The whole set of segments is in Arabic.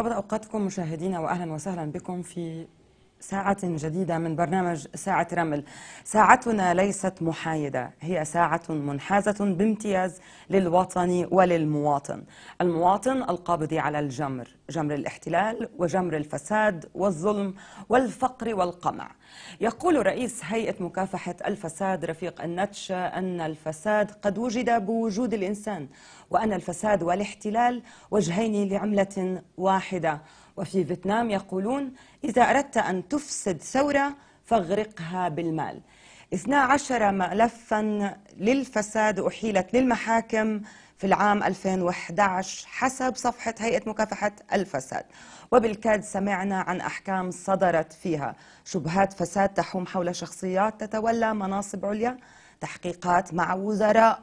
طابت أوقاتكم مشاهدينا وأهلا وسهلا بكم في ساعة جديدة من برنامج ساعة رمل ساعتنا ليست محايدة هي ساعة منحازة بامتياز للوطن وللمواطن المواطن القابض على الجمر جمر الاحتلال وجمر الفساد والظلم والفقر والقمع يقول رئيس هيئة مكافحة الفساد رفيق النتشة أن الفساد قد وجد بوجود الإنسان وأن الفساد والاحتلال وجهين لعملة واحدة وفي فيتنام يقولون إذا أردت أن تفسد ثورة فاغرقها بالمال 12 ملفا للفساد أحيلت للمحاكم في العام 2011 حسب صفحة هيئة مكافحة الفساد وبالكاد سمعنا عن أحكام صدرت فيها شبهات فساد تحوم حول شخصيات تتولى مناصب عليا تحقيقات مع وزراء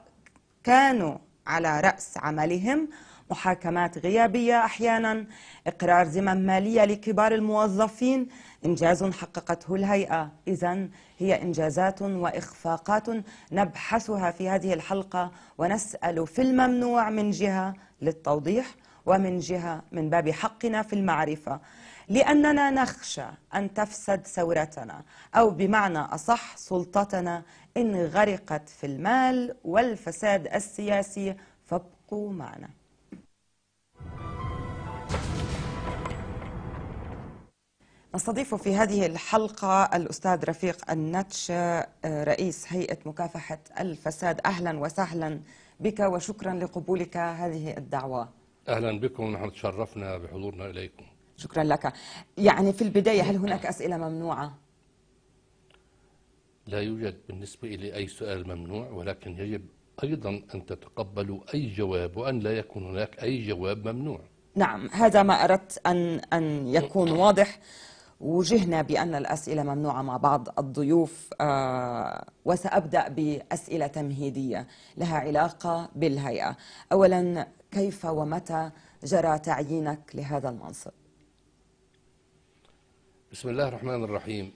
كانوا على رأس عملهم محاكمات غيابية أحيانا إقرار زمن مالية لكبار الموظفين إنجاز حققته الهيئة إذا هي إنجازات وإخفاقات نبحثها في هذه الحلقة ونسأل في الممنوع من جهة للتوضيح ومن جهة من باب حقنا في المعرفة لأننا نخشى أن تفسد ثورتنا أو بمعنى أصح سلطتنا إن غرقت في المال والفساد السياسي فابقوا معنا نستضيف في هذه الحلقة الأستاذ رفيق النتش آه، رئيس هيئة مكافحة الفساد أهلا وسهلا بك وشكرا لقبولك هذه الدعوة أهلا بكم ونحن تشرفنا بحضورنا إليكم شكرا لك يعني في البداية هل هناك أسئلة ممنوعة؟ لا يوجد بالنسبة إلي أي سؤال ممنوع ولكن يجب أيضا أن تتقبلوا أي جواب وأن لا يكون هناك أي جواب ممنوع نعم هذا ما أردت أن, أن يكون نعم. واضح وجهنا بأن الأسئلة ممنوعة مع بعض الضيوف آه، وسأبدأ بأسئلة تمهيدية لها علاقة بالهيئة أولا كيف ومتى جرى تعيينك لهذا المنصب بسم الله الرحمن الرحيم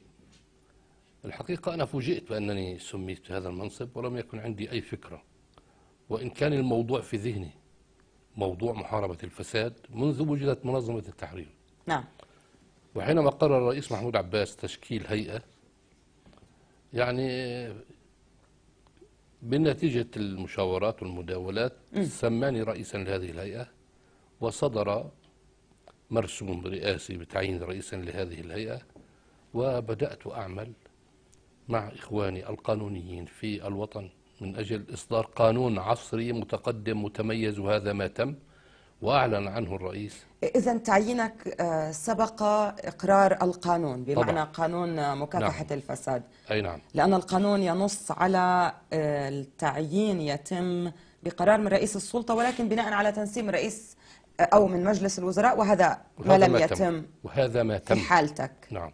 الحقيقة أنا فوجئت بأنني سميت هذا المنصب ولم يكن عندي أي فكرة وإن كان الموضوع في ذهني موضوع محاربة الفساد منذ وجدت منظمة التحرير نعم وحينما قرر الرئيس محمود عباس تشكيل هيئة يعني بنتيجة المشاورات والمداولات سماني رئيسا لهذه الهيئة وصدر مرسوم رئاسي بتعيين رئيسا لهذه الهيئة وبدأت أعمل مع إخواني القانونيين في الوطن من أجل إصدار قانون عصري متقدم متميز وهذا ما تم وأعلن عنه الرئيس إذا تعيينك آه، سبق إقرار القانون بمعنى طبعا. قانون مكافحة نعم. الفساد أي نعم لأن القانون ينص على آه، التعيين يتم بقرار من رئيس السلطة ولكن بناء على تنسيم رئيس آه، أو من مجلس الوزراء وهذا, وهذا ما لم ما يتم تم. وهذا ما تم في حالتك نعم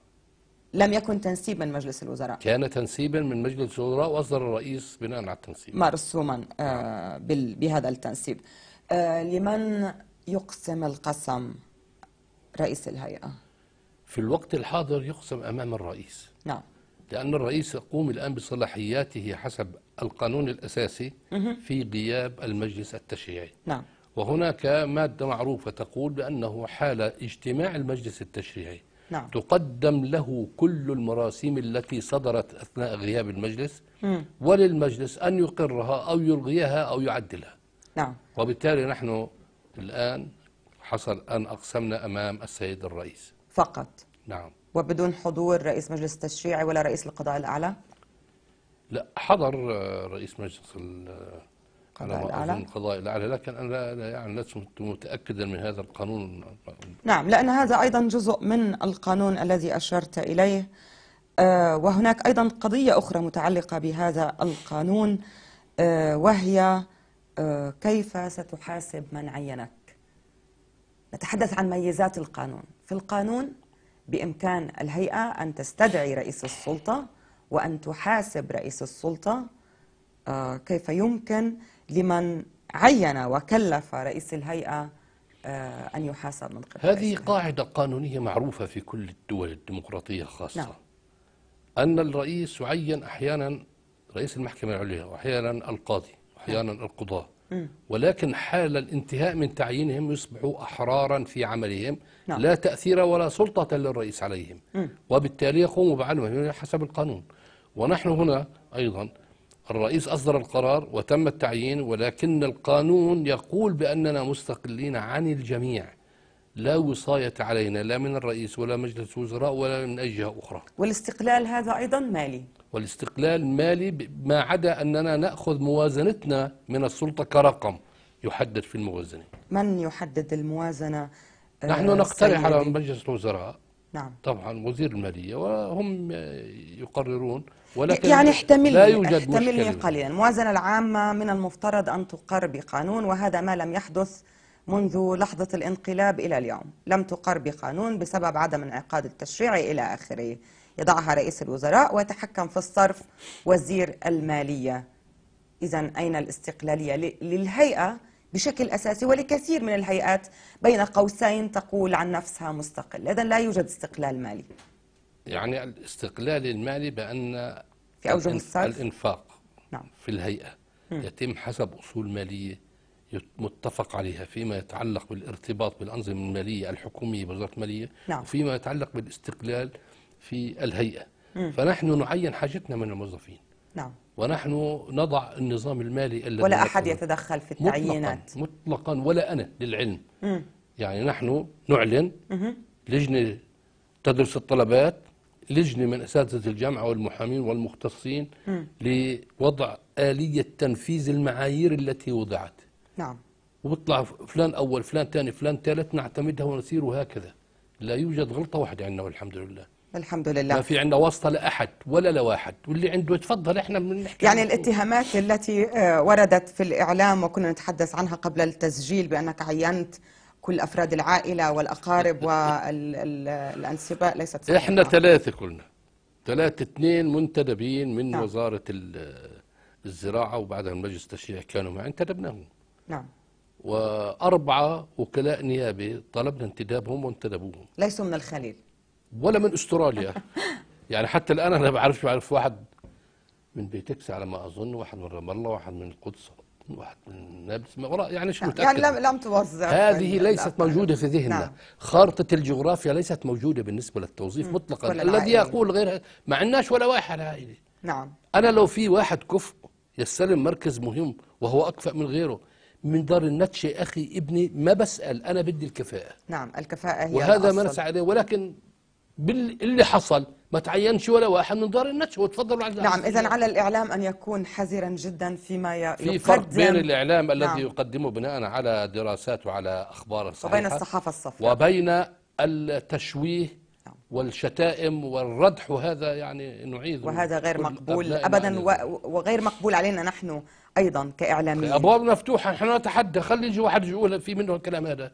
لم يكن تنسيبا من مجلس الوزراء كان تنسيبا من مجلس الوزراء وأصدر الرئيس بناء على التنسيب مرسوما آه نعم. بهذا التنسيب آه، لمن يقسم القسم رئيس الهيئة؟ في الوقت الحاضر يقسم أمام الرئيس نعم لأن الرئيس يقوم الآن بصلاحياته حسب القانون الأساسي في غياب المجلس التشريعي نعم وهناك مادة معروفة تقول بأنه حال اجتماع المجلس التشريعي نعم. تقدم له كل المراسيم التي صدرت أثناء غياب المجلس م. وللمجلس أن يقرها أو يلغيها أو يعدلها نعم وبالتالي نحن الآن حصل أن أقسمنا أمام السيد الرئيس فقط نعم وبدون حضور رئيس مجلس التشريعي ولا رئيس القضاء الأعلى لا حضر رئيس مجلس القضاء الأعلى القضاء الأعلى لكن أنا لا يعني لست متأكدا من هذا القانون نعم لأن هذا أيضا جزء من القانون الذي أشرت إليه آه، وهناك أيضا قضية أخرى متعلقة بهذا القانون آه، وهي آه، كيف ستحاسب من عينك نتحدث عن ميزات القانون في القانون بإمكان الهيئة أن تستدعي رئيس السلطة وأن تحاسب رئيس السلطة آه، كيف يمكن لمن عين وكلف رئيس الهيئة آه، أن يحاسب من قبل هذه قاعدة قانونية معروفة في كل الدول الديمقراطية خاصة نعم. أن الرئيس يعين أحيانا رئيس المحكمة العليا وأحيانا القاضي أحيانا القضاة ولكن حال الانتهاء من تعيينهم يصبحوا أحرارا في عملهم نعم. لا تأثير ولا سلطة للرئيس عليهم وبالتالي يقوموا بعملهم حسب القانون ونحن هنا أيضا الرئيس أصدر القرار وتم التعيين ولكن القانون يقول بأننا مستقلين عن الجميع لا وصاية علينا لا من الرئيس ولا مجلس وزراء ولا من أي جهة أخرى والاستقلال هذا أيضا مالي والاستقلال مالي ما عدا أننا نأخذ موازنتنا من السلطة كرقم يحدد في الموازنة من يحدد الموازنة آه، نحن نقترح على مجلس الوزراء نعم طبعا وزير المالية وهم آه، يقررون ولكن يعني احتمل لا يوجد احتمل مشكلة. قليلا الموازنة العامة من المفترض أن تقر بقانون وهذا ما لم يحدث منذ لحظة الانقلاب إلى اليوم لم تقر بقانون بسبب عدم انعقاد التشريع إلى آخره يضعها رئيس الوزراء ويتحكم في الصرف وزير المالية إذا أين الاستقلالية للهيئة بشكل أساسي ولكثير من الهيئات بين قوسين تقول عن نفسها مستقل إذا لا يوجد استقلال مالي يعني الاستقلال المالي بأن في أوجه الصرف الإنفاق نعم. في الهيئة م. يتم حسب أصول مالية متفق عليها فيما يتعلق بالارتباط بالأنظمة المالية الحكومية بوزارة المالية نعم. وفيما يتعلق بالاستقلال في الهيئة مم. فنحن نعين حاجتنا من الموظفين نعم ونحن نضع النظام المالي الذي ولا أحد يتدخل في التعيينات مطلقا, مطلقا ولا أنا للعلم مم. يعني نحن نعلن مم. لجنة تدرس الطلبات لجنة من أساتذة الجامعة والمحامين والمختصين مم. لوضع آلية تنفيذ المعايير التي وضعت نعم وبطلع فلان أول فلان ثاني فلان ثالث نعتمدها ونسير وهكذا لا يوجد غلطة واحدة عندنا والحمد لله الحمد لله ما في عندنا واسطة لأحد ولا لواحد واللي عنده يتفضل إحنا بنحكي يعني الاتهامات التي آه، وردت في الإعلام وكنا نتحدث عنها قبل التسجيل بأنك عينت كل أفراد العائلة والأقارب والأنسباء ليست صحيحة إحنا ثلاثة كلنا ثلاثة اثنين منتدبين من نعم. وزارة الزراعة وبعدها المجلس التشريعي كانوا معي انتدبناهم نعم وأربعة وكلاء نيابة طلبنا انتدابهم وانتدبوهم ليسوا من الخليل ولا من استراليا يعني حتى الان انا ما بعرفش بعرف واحد من بيتكس على ما اظن واحد من رام الله واحد من القدس واحد من نابلس يعني مش نعم. متاكد يعني لم لم توظف هذه ليست موجوده في ذهننا نعم. خارطه الجغرافيا ليست موجوده بالنسبه للتوظيف مطلقا الذي يقول غير ما عندناش ولا واحد عائلي نعم انا لو في واحد كفء يستلم مركز مهم وهو اكفأ من غيره من دار النتشه اخي ابني ما بسال انا بدي الكفاءه نعم الكفاءه هي وهذا ما نسعى اليه ولكن باللي حصل ما تعينش ولا واحد من دار النشوه وتفضلوا على نعم اذا على الاعلام ان يكون حذرا جدا فيما يقدم في فرق بين الاعلام نعم. الذي يقدمه بناء على دراسات وعلى اخبار صحيحه وبين الصحافه الصفراء وبين التشويه نعم. والشتائم والردح وهذا يعني نعيد وهذا غير مقبول ابدا وغير مقبول علينا نحن ايضا كاعلاميين ابواب مفتوحه نحن نتحدى خلي يجي واحد يقول في منه الكلام هذا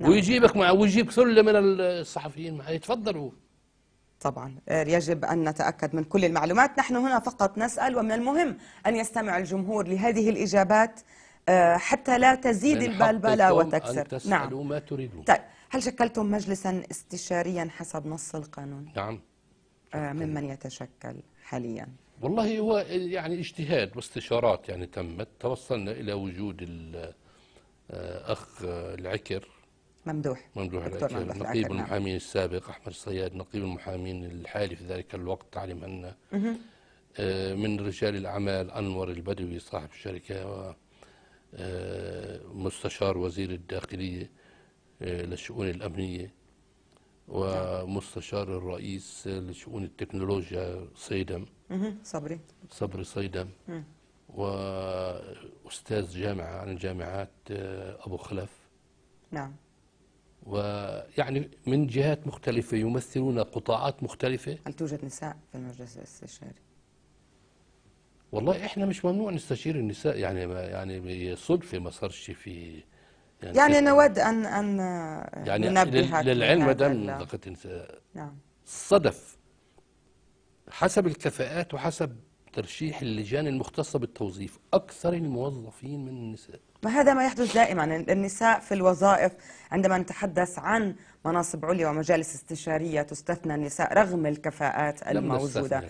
نعم. ويجيبك مع ويجيب سله من الصحفيين معه يتفضلوا هو طبعا آه، يجب أن نتأكد من كل المعلومات نحن هنا فقط نسأل ومن المهم أن يستمع الجمهور لهذه الإجابات آه، حتى لا تزيد البلبلة وتكسر أن نعم ما تريدون طيب هل شكلتم مجلسا استشاريا حسب نص القانون؟ نعم آه، ممن يتشكل حاليا والله هو يعني اجتهاد واستشارات يعني تمت توصلنا إلى وجود الأخ العكر ممدوح ممدوح دكتور نقيب نعم. المحامين السابق أحمد الصياد نقيب المحامين الحالي في ذلك الوقت تعلم أن آه، من رجال الأعمال أنور البدوي صاحب الشركة آه، مستشار وزير الداخلية آه، للشؤون الأمنية ومستشار نعم. الرئيس لشؤون التكنولوجيا صيدم صبري صبري صيدم وأستاذ جامعة عن الجامعات أبو خلف نعم ويعني من جهات مختلفة يمثلون قطاعات مختلفة هل توجد نساء في المجلس الاستشاري؟ والله احنا مش ممنوع نستشير النساء يعني ما يعني صدفة ما صارش في يعني, يعني نود ان ان يعني للعلم مدام لقد نعم صدف حسب الكفاءات وحسب ترشيح اللجان المختصة بالتوظيف أكثر الموظفين من النساء وهذا ما يحدث دائما النساء في الوظائف عندما نتحدث عن مناصب عليا ومجالس استشارية تستثنى النساء رغم الكفاءات الموجودة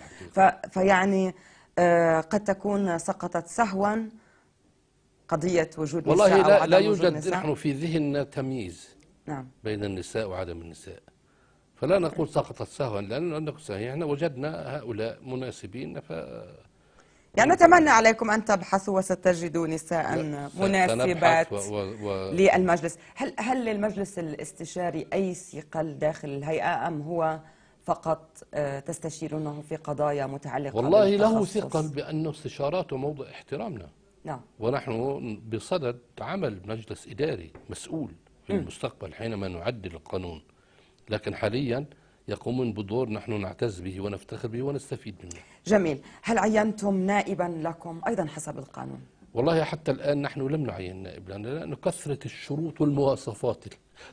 فيعني آه، قد تكون سقطت سهوا قضية وجود والله نساء والله لا, لا يوجد نساء. نحن في ذهننا تمييز نعم. بين النساء وعدم النساء فلا نقول نعم. سقطت سهوا لأنه سهوا احنا وجدنا هؤلاء مناسبين ف يعني نتمنى عليكم أن تبحثوا وستجدوا نساء مناسبات و... و... للمجلس هل, هل للمجلس الاستشاري أي ثقل داخل الهيئة أم هو فقط آه، تستشيرونه في قضايا متعلقة والله له ثقل بأن استشاراته موضع احترامنا نعم ونحن بصدد عمل مجلس إداري مسؤول في المستقبل حينما نعدل القانون لكن حاليا يقومون بدور نحن نعتز به ونفتخر به ونستفيد منه جميل هل عينتم نائبا لكم أيضا حسب القانون؟ والله حتى الآن نحن لم نعين نائب لأن كثرة الشروط والمواصفات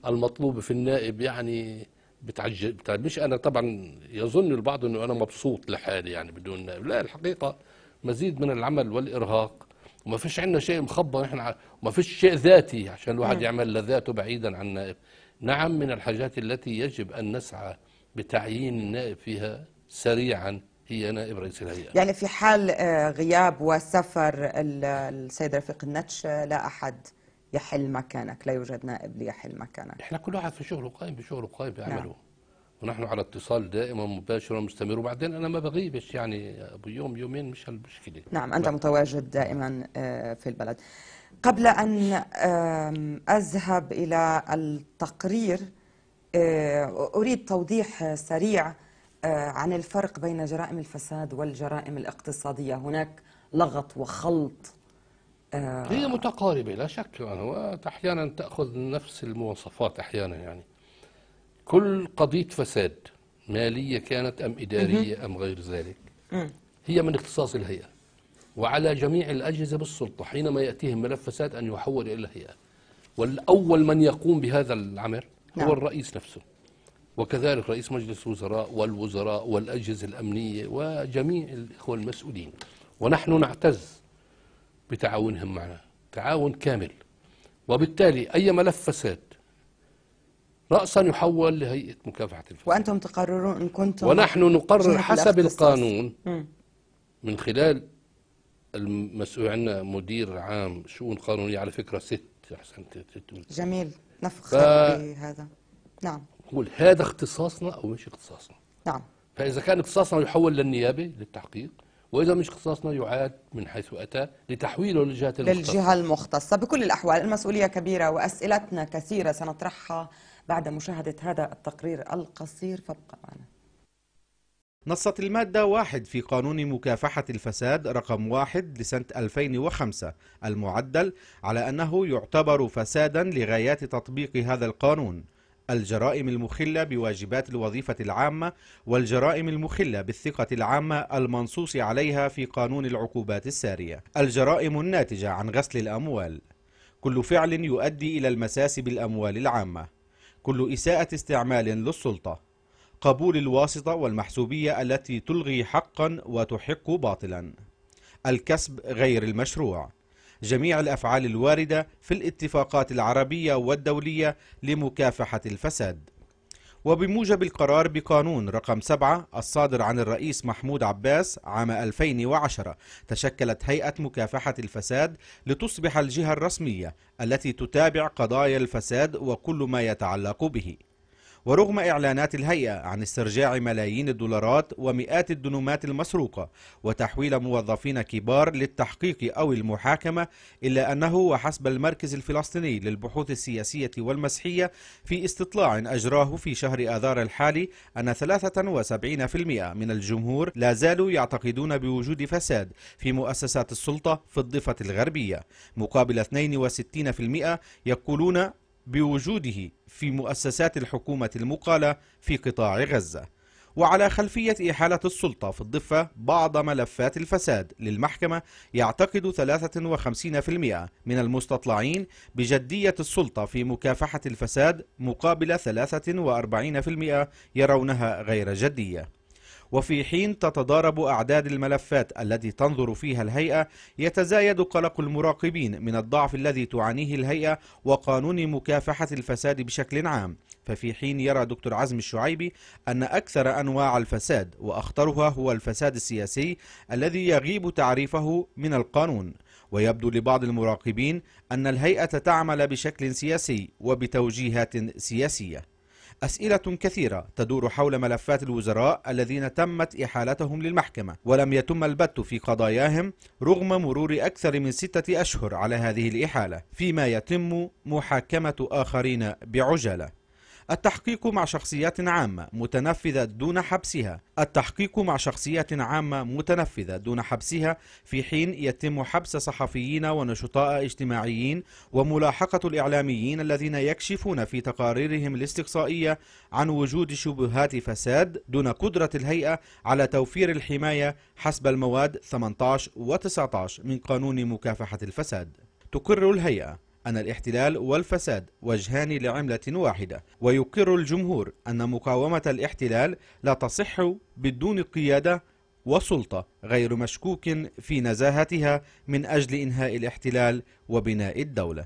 المطلوبة في النائب يعني بتعجل, مش أنا طبعا يظن البعض أنه أنا مبسوط لحالي يعني بدون نائب لا الحقيقة مزيد من العمل والإرهاق وما فيش عندنا شيء مخبى احنا ما فيش شيء ذاتي عشان الواحد نعم. يعمل لذاته بعيدا عن النائب نعم من الحاجات التي يجب أن نسعى بتعيين النائب فيها سريعا هي نائب رئيس الهيئة يعني في حال آه، غياب وسفر السيد رفيق النتش آه، لا أحد يحل مكانك لا يوجد نائب ليحل مكانك احنا كل واحد في شغله قائم بشغله قائم بعمله نعم. ونحن على اتصال دائم ومباشر ومستمر وبعدين انا ما بغيبش يعني ابو يوم يومين مش المشكله نعم انت متواجد دائما آه، في البلد قبل ان اذهب الى التقرير آه، أريد توضيح سريع آه، عن الفرق بين جرائم الفساد والجرائم الاقتصادية هناك لغط وخلط آه، هي متقاربة لا شك يعني وأحيانا تأخذ نفس المواصفات أحيانا يعني كل قضية فساد مالية كانت أم إدارية أم غير ذلك هي من اختصاص الهيئة وعلى جميع الأجهزة بالسلطة حينما يأتيهم ملف فساد أن يحول إلى الهيئة والأول من يقوم بهذا العمل نعم. هو الرئيس نفسه وكذلك رئيس مجلس الوزراء والوزراء والأجهزة الأمنية وجميع الإخوة المسؤولين ونحن نعتز بتعاونهم معنا تعاون كامل وبالتالي أي ملف فساد رأسا يحول لهيئة مكافحة الفساد وأنتم تقررون إن كنتم ونحن نقرر حسب القانون من خلال المسؤول عندنا مدير عام شؤون قانونية على فكرة ست أحسنت جميل نفخ ف... بهذا نعم قول هذا اختصاصنا أو مش اختصاصنا نعم فإذا كان اختصاصنا يحول للنيابة للتحقيق وإذا مش اختصاصنا يعاد من حيث أتى لتحويله للجهة المختصة للجهة المختصة بكل الأحوال المسؤولية كبيرة وأسئلتنا كثيرة سنطرحها بعد مشاهدة هذا التقرير القصير فابقى معنا نصت المادة واحد في قانون مكافحة الفساد رقم واحد لسنة 2005 المعدل على أنه يعتبر فسادا لغايات تطبيق هذا القانون الجرائم المخلة بواجبات الوظيفة العامة والجرائم المخلة بالثقة العامة المنصوص عليها في قانون العقوبات السارية الجرائم الناتجة عن غسل الأموال كل فعل يؤدي إلى المساس بالأموال العامة كل إساءة استعمال للسلطة قبول الواسطة والمحسوبية التي تلغي حقا وتحق باطلا الكسب غير المشروع جميع الأفعال الواردة في الاتفاقات العربية والدولية لمكافحة الفساد وبموجب القرار بقانون رقم 7 الصادر عن الرئيس محمود عباس عام 2010 تشكلت هيئة مكافحة الفساد لتصبح الجهة الرسمية التي تتابع قضايا الفساد وكل ما يتعلق به ورغم إعلانات الهيئة عن استرجاع ملايين الدولارات ومئات الدنومات المسروقة وتحويل موظفين كبار للتحقيق أو المحاكمة إلا أنه وحسب المركز الفلسطيني للبحوث السياسية والمسحية في استطلاع أجراه في شهر آذار الحالي أن 73% من الجمهور لا زالوا يعتقدون بوجود فساد في مؤسسات السلطة في الضفة الغربية مقابل 62% يقولون بوجوده في مؤسسات الحكومة المقالة في قطاع غزة وعلى خلفية إحالة السلطة في الضفة بعض ملفات الفساد للمحكمة يعتقد 53% من المستطلعين بجدية السلطة في مكافحة الفساد مقابل 43% يرونها غير جدية وفي حين تتضارب أعداد الملفات التي تنظر فيها الهيئة يتزايد قلق المراقبين من الضعف الذي تعانيه الهيئة وقانون مكافحة الفساد بشكل عام ففي حين يرى دكتور عزم الشعيبي أن أكثر أنواع الفساد وأخطرها هو الفساد السياسي الذي يغيب تعريفه من القانون ويبدو لبعض المراقبين أن الهيئة تعمل بشكل سياسي وبتوجيهات سياسية أسئلة كثيرة تدور حول ملفات الوزراء الذين تمت إحالتهم للمحكمة ولم يتم البت في قضاياهم رغم مرور أكثر من ستة أشهر على هذه الإحالة فيما يتم محاكمة آخرين بعجلة التحقيق مع شخصيات عامة متنفذة دون حبسها التحقيق مع شخصيات عامة متنفذة دون حبسها في حين يتم حبس صحفيين ونشطاء اجتماعيين وملاحقة الإعلاميين الذين يكشفون في تقاريرهم الاستقصائية عن وجود شبهات فساد دون قدرة الهيئة على توفير الحماية حسب المواد 18 و 19 من قانون مكافحة الفساد تقر الهيئة أن الاحتلال والفساد وجهان لعملة واحدة ويقر الجمهور أن مقاومة الاحتلال لا تصح بدون قيادة وسلطة غير مشكوك في نزاهتها من أجل إنهاء الاحتلال وبناء الدولة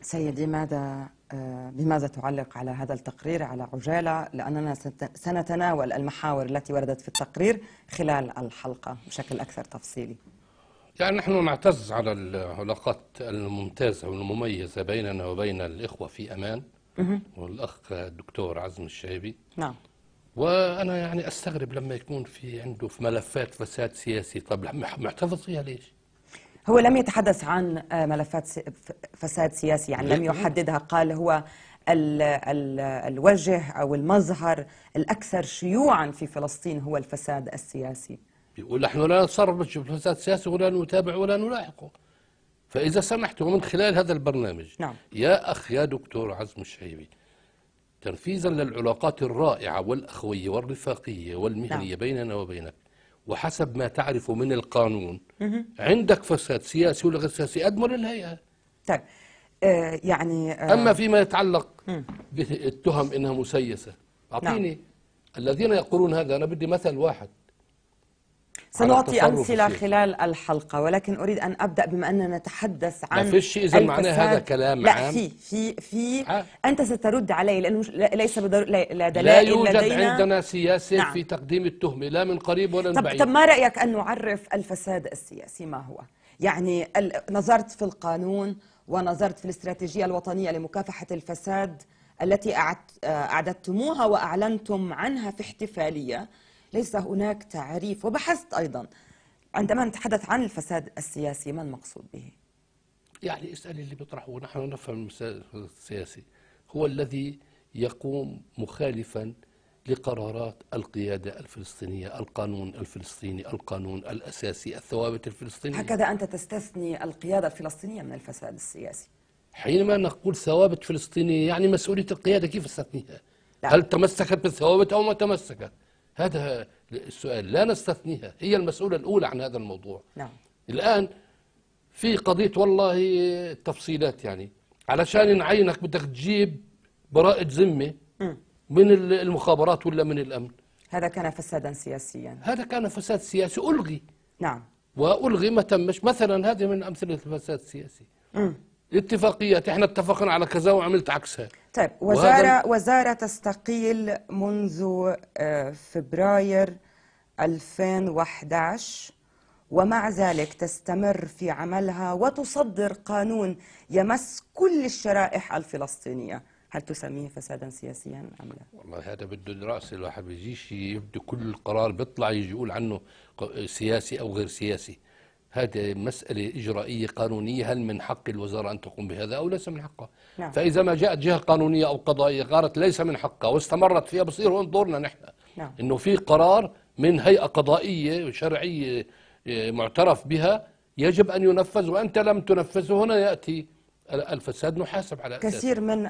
سيدي ماذا آه، بماذا تعلق على هذا التقرير على عجالة لأننا سنتناول المحاور التي وردت في التقرير خلال الحلقة بشكل أكثر تفصيلي يعني نحن نعتز على العلاقات الممتازة والمميزة بيننا وبين الإخوة في أمان والأخ الدكتور عزم الشايبي نعم وأنا يعني أستغرب لما يكون في عنده في ملفات فساد سياسي طب محتفظ فيها ليش؟ هو لم يتحدث عن آه، ملفات فساد سياسي يعني لم يحددها قال هو ال ال الوجه أو المظهر الأكثر شيوعا في فلسطين هو الفساد السياسي يقول نحن لا نتصرف في الفساد السياسي ولا نتابع ولا نلاحقه فإذا سمحت ومن خلال هذا البرنامج نعم. يا أخ يا دكتور عزم الشهيبي تنفيذا للعلاقات الرائعة والأخوية والرفاقية والمهنية نعم. بيننا وبينك وحسب ما تعرف من القانون عندك فساد سياسي ولا غير سياسي أدمر الهيئة طيب آه، يعني آه، أما فيما يتعلق بالتهم إنها مسيسة أعطيني نعم. الذين يقولون هذا أنا بدي مثل واحد سنعطي أمثلة خلال الحلقة ولكن أريد أن أبدأ بما أننا نتحدث عن ما فيش إذا معناه هذا كلام لا عام في في في عام. أنت سترد علي لأنه ليس بدر لا دلائل لا يوجد لدينا عندنا سياسة نعم. في تقديم التهمة لا من قريب ولا من طب بعيد طب ما رأيك أن نعرف الفساد السياسي ما هو؟ يعني نظرت في القانون ونظرت في الاستراتيجية الوطنية لمكافحة الفساد التي أعددتموها وأعلنتم عنها في احتفالية ليس هناك تعريف وبحثت أيضا عندما نتحدث عن الفساد السياسي ما المقصود به؟ يعني اسأل اللي بيطرحه نحن نفهم السياسي هو الذي يقوم مخالفا لقرارات القيادة الفلسطينية القانون الفلسطيني القانون الأساسي الثوابت الفلسطينية هكذا أنت تستثني القيادة الفلسطينية من الفساد السياسي حينما نقول ثوابت فلسطينية يعني مسؤولية القيادة كيف استثنيها هل تمسكت بالثوابت أو ما تمسكت هذا السؤال لا نستثنيها هي المسؤولة الأولى عن هذا الموضوع نعم. الآن في قضية والله التفصيلات يعني علشان نعينك بدك تجيب براءة ذمة من المخابرات ولا من الأمن هذا كان فسادا سياسيا هذا كان فساد سياسي ألغي نعم وألغي ما تمش مثلا هذه من أمثلة الفساد السياسي م. اتفاقيات احنا اتفقنا على كذا وعملت عكسها طيب وزارة وزارة تستقيل منذ آه، فبراير 2011 ومع ذلك تستمر في عملها وتصدر قانون يمس كل الشرائح الفلسطينية هل تسميه فسادا سياسيا أم لا؟ والله هذا بده دراسة الواحد بيجيش يبدو كل قرار بيطلع يجي يقول عنه سياسي أو غير سياسي هذه مسألة إجرائية قانونية هل من حق الوزارة أن تقوم بهذا أو ليس من حقها نعم. فإذا ما جاءت جهة قانونية أو قضائية قالت ليس من حقها واستمرت فيها بصير هون دورنا نحن نعم. أنه في قرار من هيئة قضائية شرعية آه، معترف بها يجب أن ينفذ وأنت لم تنفذه هنا يأتي الفساد نحاسب على كثير من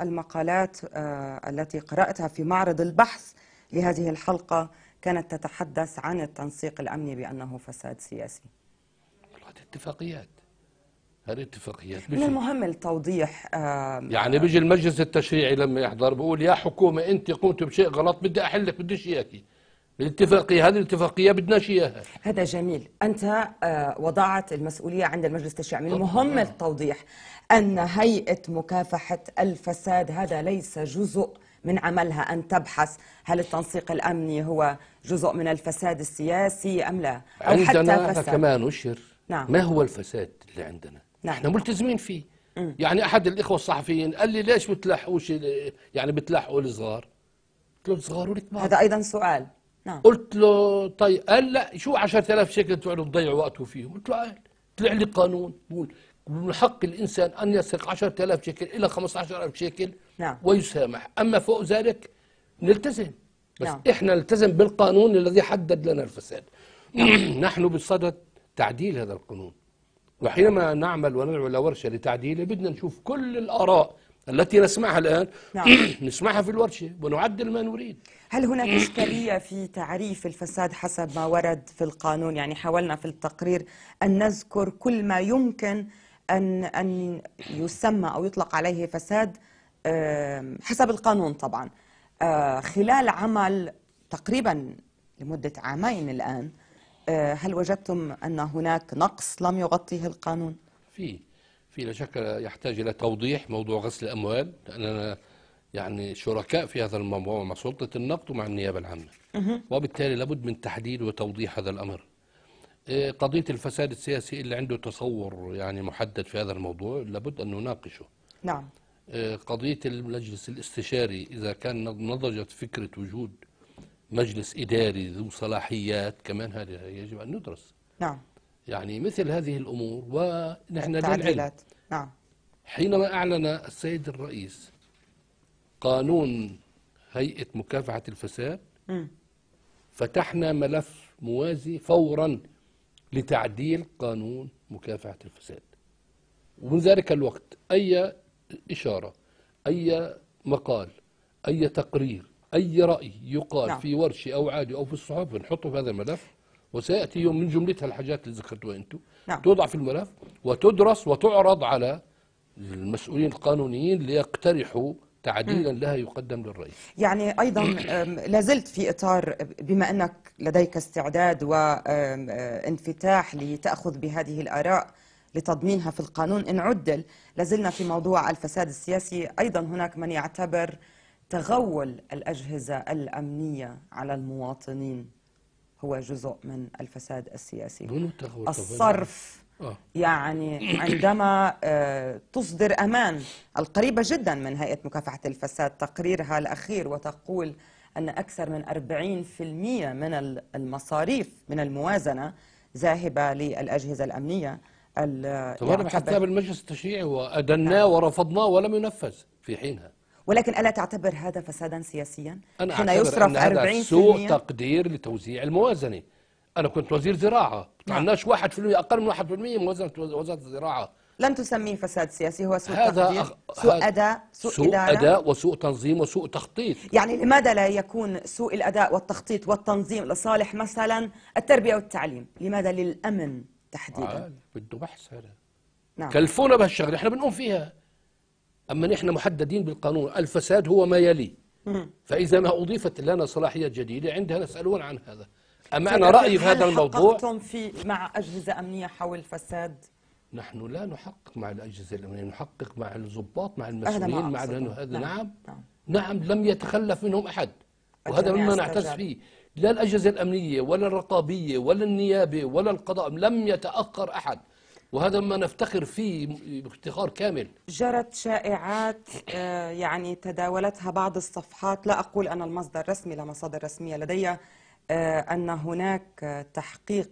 المقالات آه، التي قرأتها في معرض البحث لهذه الحلقة كانت تتحدث عن التنسيق الأمني بأنه فساد سياسي اتفاقيات هذه من المهم مهم التوضيح آه، يعني بيجي المجلس التشريعي لما يحضر بقول يا حكومه انت قمت بشيء غلط بدي احلك بديش اياكي الاتفاقية هذه الاتفاقية بدناش إياها هذا جميل أنت آه، وضعت المسؤولية عند المجلس التشريعي من المهم التوضيح أن هيئة مكافحة الفساد هذا ليس جزء من عملها أن تبحث هل التنسيق الأمني هو جزء من الفساد السياسي أم لا أو عندنا حتى فساد. كمان نشر نعم ما هو الفساد اللي عندنا نعم. احنا ملتزمين فيه مم. يعني احد الاخوه الصحفيين قال لي ليش بتلحقوش يعني بتلحقوا الصغار قلت له الصغار والكبار هذا ايضا سؤال نعم قلت له طيب قال لا شو 10000 شيكل تقعدوا تضيعوا وقته فيهم قلت له طلع لي قانون بقول من حق الانسان ان يسرق 10000 شيكل الى 15000 شيكل نعم ويسامح اما فوق ذلك نلتزم بس نعم. احنا نلتزم بالقانون الذي حدد لنا الفساد نحن بصدد تعديل هذا القانون وحينما نعم. نعمل وندعو إلى ورشة لتعديله بدنا نشوف كل الآراء التي نسمعها الآن نعم. نسمعها في الورشة ونعدل ما نريد هل هناك إشكالية في تعريف الفساد حسب ما ورد في القانون يعني حاولنا في التقرير أن نذكر كل ما يمكن أن, أن يسمى أو يطلق عليه فساد حسب القانون طبعا آه، خلال عمل تقريبا لمدة عامين الآن آه، هل وجدتم أن هناك نقص لم يغطيه القانون؟ في في لا شك يحتاج إلى توضيح موضوع غسل الأموال لأننا يعني شركاء في هذا الموضوع مع سلطة النقد ومع النيابة العامة وبالتالي لابد من تحديد وتوضيح هذا الأمر آه، قضية الفساد السياسي اللي عنده تصور يعني محدد في هذا الموضوع لابد أن نناقشه نعم آه، قضية المجلس الاستشاري إذا كان نضجت فكرة وجود مجلس إداري ذو صلاحيات كمان هذا يجب أن ندرس نعم يعني مثل هذه الأمور ونحن للعلم نعم حينما أعلن السيد الرئيس قانون هيئة مكافحة الفساد م. فتحنا ملف موازي فورا لتعديل قانون مكافحة الفساد ومن ذلك الوقت أي إشارة أي مقال أي تقرير أي رأي يقال نعم. في ورشة أو عادي أو في الصحف بنحطه في هذا الملف وسيأتي يوم من جملتها الحاجات اللي ذكرتوها أنتم نعم. توضع في الملف وتدرس وتعرض على المسؤولين القانونيين ليقترحوا تعديلا لها يقدم للرئيس يعني أيضا لازلت في إطار بما أنك لديك استعداد وانفتاح لتأخذ بهذه الآراء لتضمينها في القانون إن عدل لازلنا في موضوع الفساد السياسي أيضا هناك من يعتبر تغول الأجهزة الأمنية على المواطنين هو جزء من الفساد السياسي دون التغول الصرف آه. يعني عندما آه، تصدر أمان القريبة جدا من هيئة مكافحة الفساد تقريرها الأخير وتقول أن أكثر من 40% من المصاريف من الموازنة ذاهبة للأجهزة الأمنية طبعا حتى بالمجلس التشريعي وأدناه نعم. ورفضناه ولم ينفذ في حينها ولكن ألا تعتبر هذا فسادا سياسيا أنا حين يصرف أن هذا 40 سوء تقدير لتوزيع الموازنة أنا كنت وزير زراعة ما نعم. عندناش 1% أقل من 1% موازنة وزارة الزراعة لم تسميه فساد سياسي هو سوء هذا تقدير سوء أداء سوء, سوء إدارة أداء وسوء تنظيم وسوء تخطيط يعني لماذا لا يكون سوء الأداء والتخطيط والتنظيم لصالح مثلا التربية والتعليم لماذا للأمن تحديدا بده بحث هذا نعم. كلفونا بهالشغله احنا بنقوم فيها أما نحن محددين بالقانون الفساد هو ما يلي فإذا ما أضيفت لنا صلاحيات جديدة عندها نسألون عن هذا أما أنا طيب، رأيي في هذا الموضوع حققتم في مع أجهزة أمنية حول فساد نحن لا نحقق مع الأجهزة الأمنية نحقق مع الضباط مع المسؤولين مع هذا نعم،, نعم. نعم نعم لم يتخلف منهم أحد وهذا مما نعتز فيه لا الأجهزة الأمنية ولا الرقابية ولا النيابة ولا القضاء لم يتأخر أحد وهذا ما نفتخر فيه افتخار كامل جرت شائعات آه، يعني تداولتها بعض الصفحات لا أقول أنا المصدر رسمي لا مصادر رسمية لدي آه، أن هناك تحقيق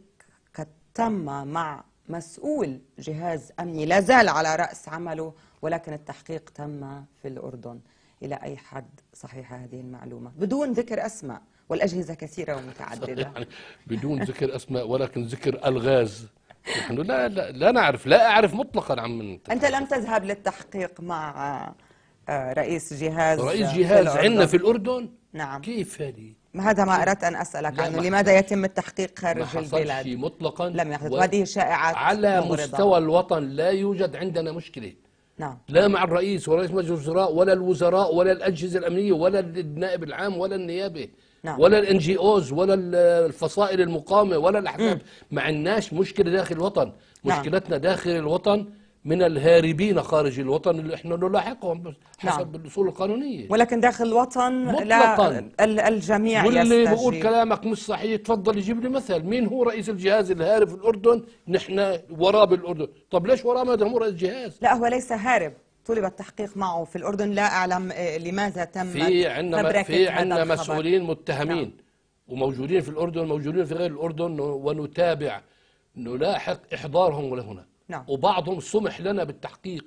قد تم مع مسؤول جهاز أمني لا زال على رأس عمله ولكن التحقيق تم في الأردن إلى أي حد صحيحة هذه المعلومة بدون ذكر أسماء والأجهزة كثيرة ومتعددة يعني بدون ذكر أسماء ولكن ذكر ألغاز نحن لا, لا, لا نعرف لا أعرف مطلقا عن من أنت لم تذهب للتحقيق مع آه، رئيس جهاز رئيس جهاز عندنا في الأردن نعم كيف هذه هذا ما أردت أن أسألك عنه لماذا يتم التحقيق خارج البلاد مطلقا لم يحدث هذه شائعات على مستوى مستوى الوطن لا يوجد عندنا مشكلة نعم لا مع الرئيس ولا رئيس مجلس الوزراء ولا الوزراء ولا الأجهزة الأمنية ولا النائب العام ولا النيابة نعم. ولا الان جي اوز ولا الفصائل المقاومه ولا الاحزاب ما عندناش مشكله داخل الوطن نعم. مشكلتنا داخل الوطن من الهاربين خارج الوطن اللي احنا نلاحقهم نعم. حسب نعم. الاصول القانونيه ولكن داخل الوطن مطلقا لا الجميع واللي بقول كلامك مش صحيح تفضل يجيب لي مثل مين هو رئيس الجهاز الهارب في الاردن نحن وراه بالاردن طب ليش وراه ما هو رئيس جهاز لا هو ليس هارب طلب التحقيق معه في الأردن لا أعلم آه، لماذا تم في عندنا في عندنا مسؤولين متهمين نعم. وموجودين في الأردن موجودين في غير الأردن ونتابع نلاحق إحضارهم لهنا نعم. وبعضهم سمح لنا بالتحقيق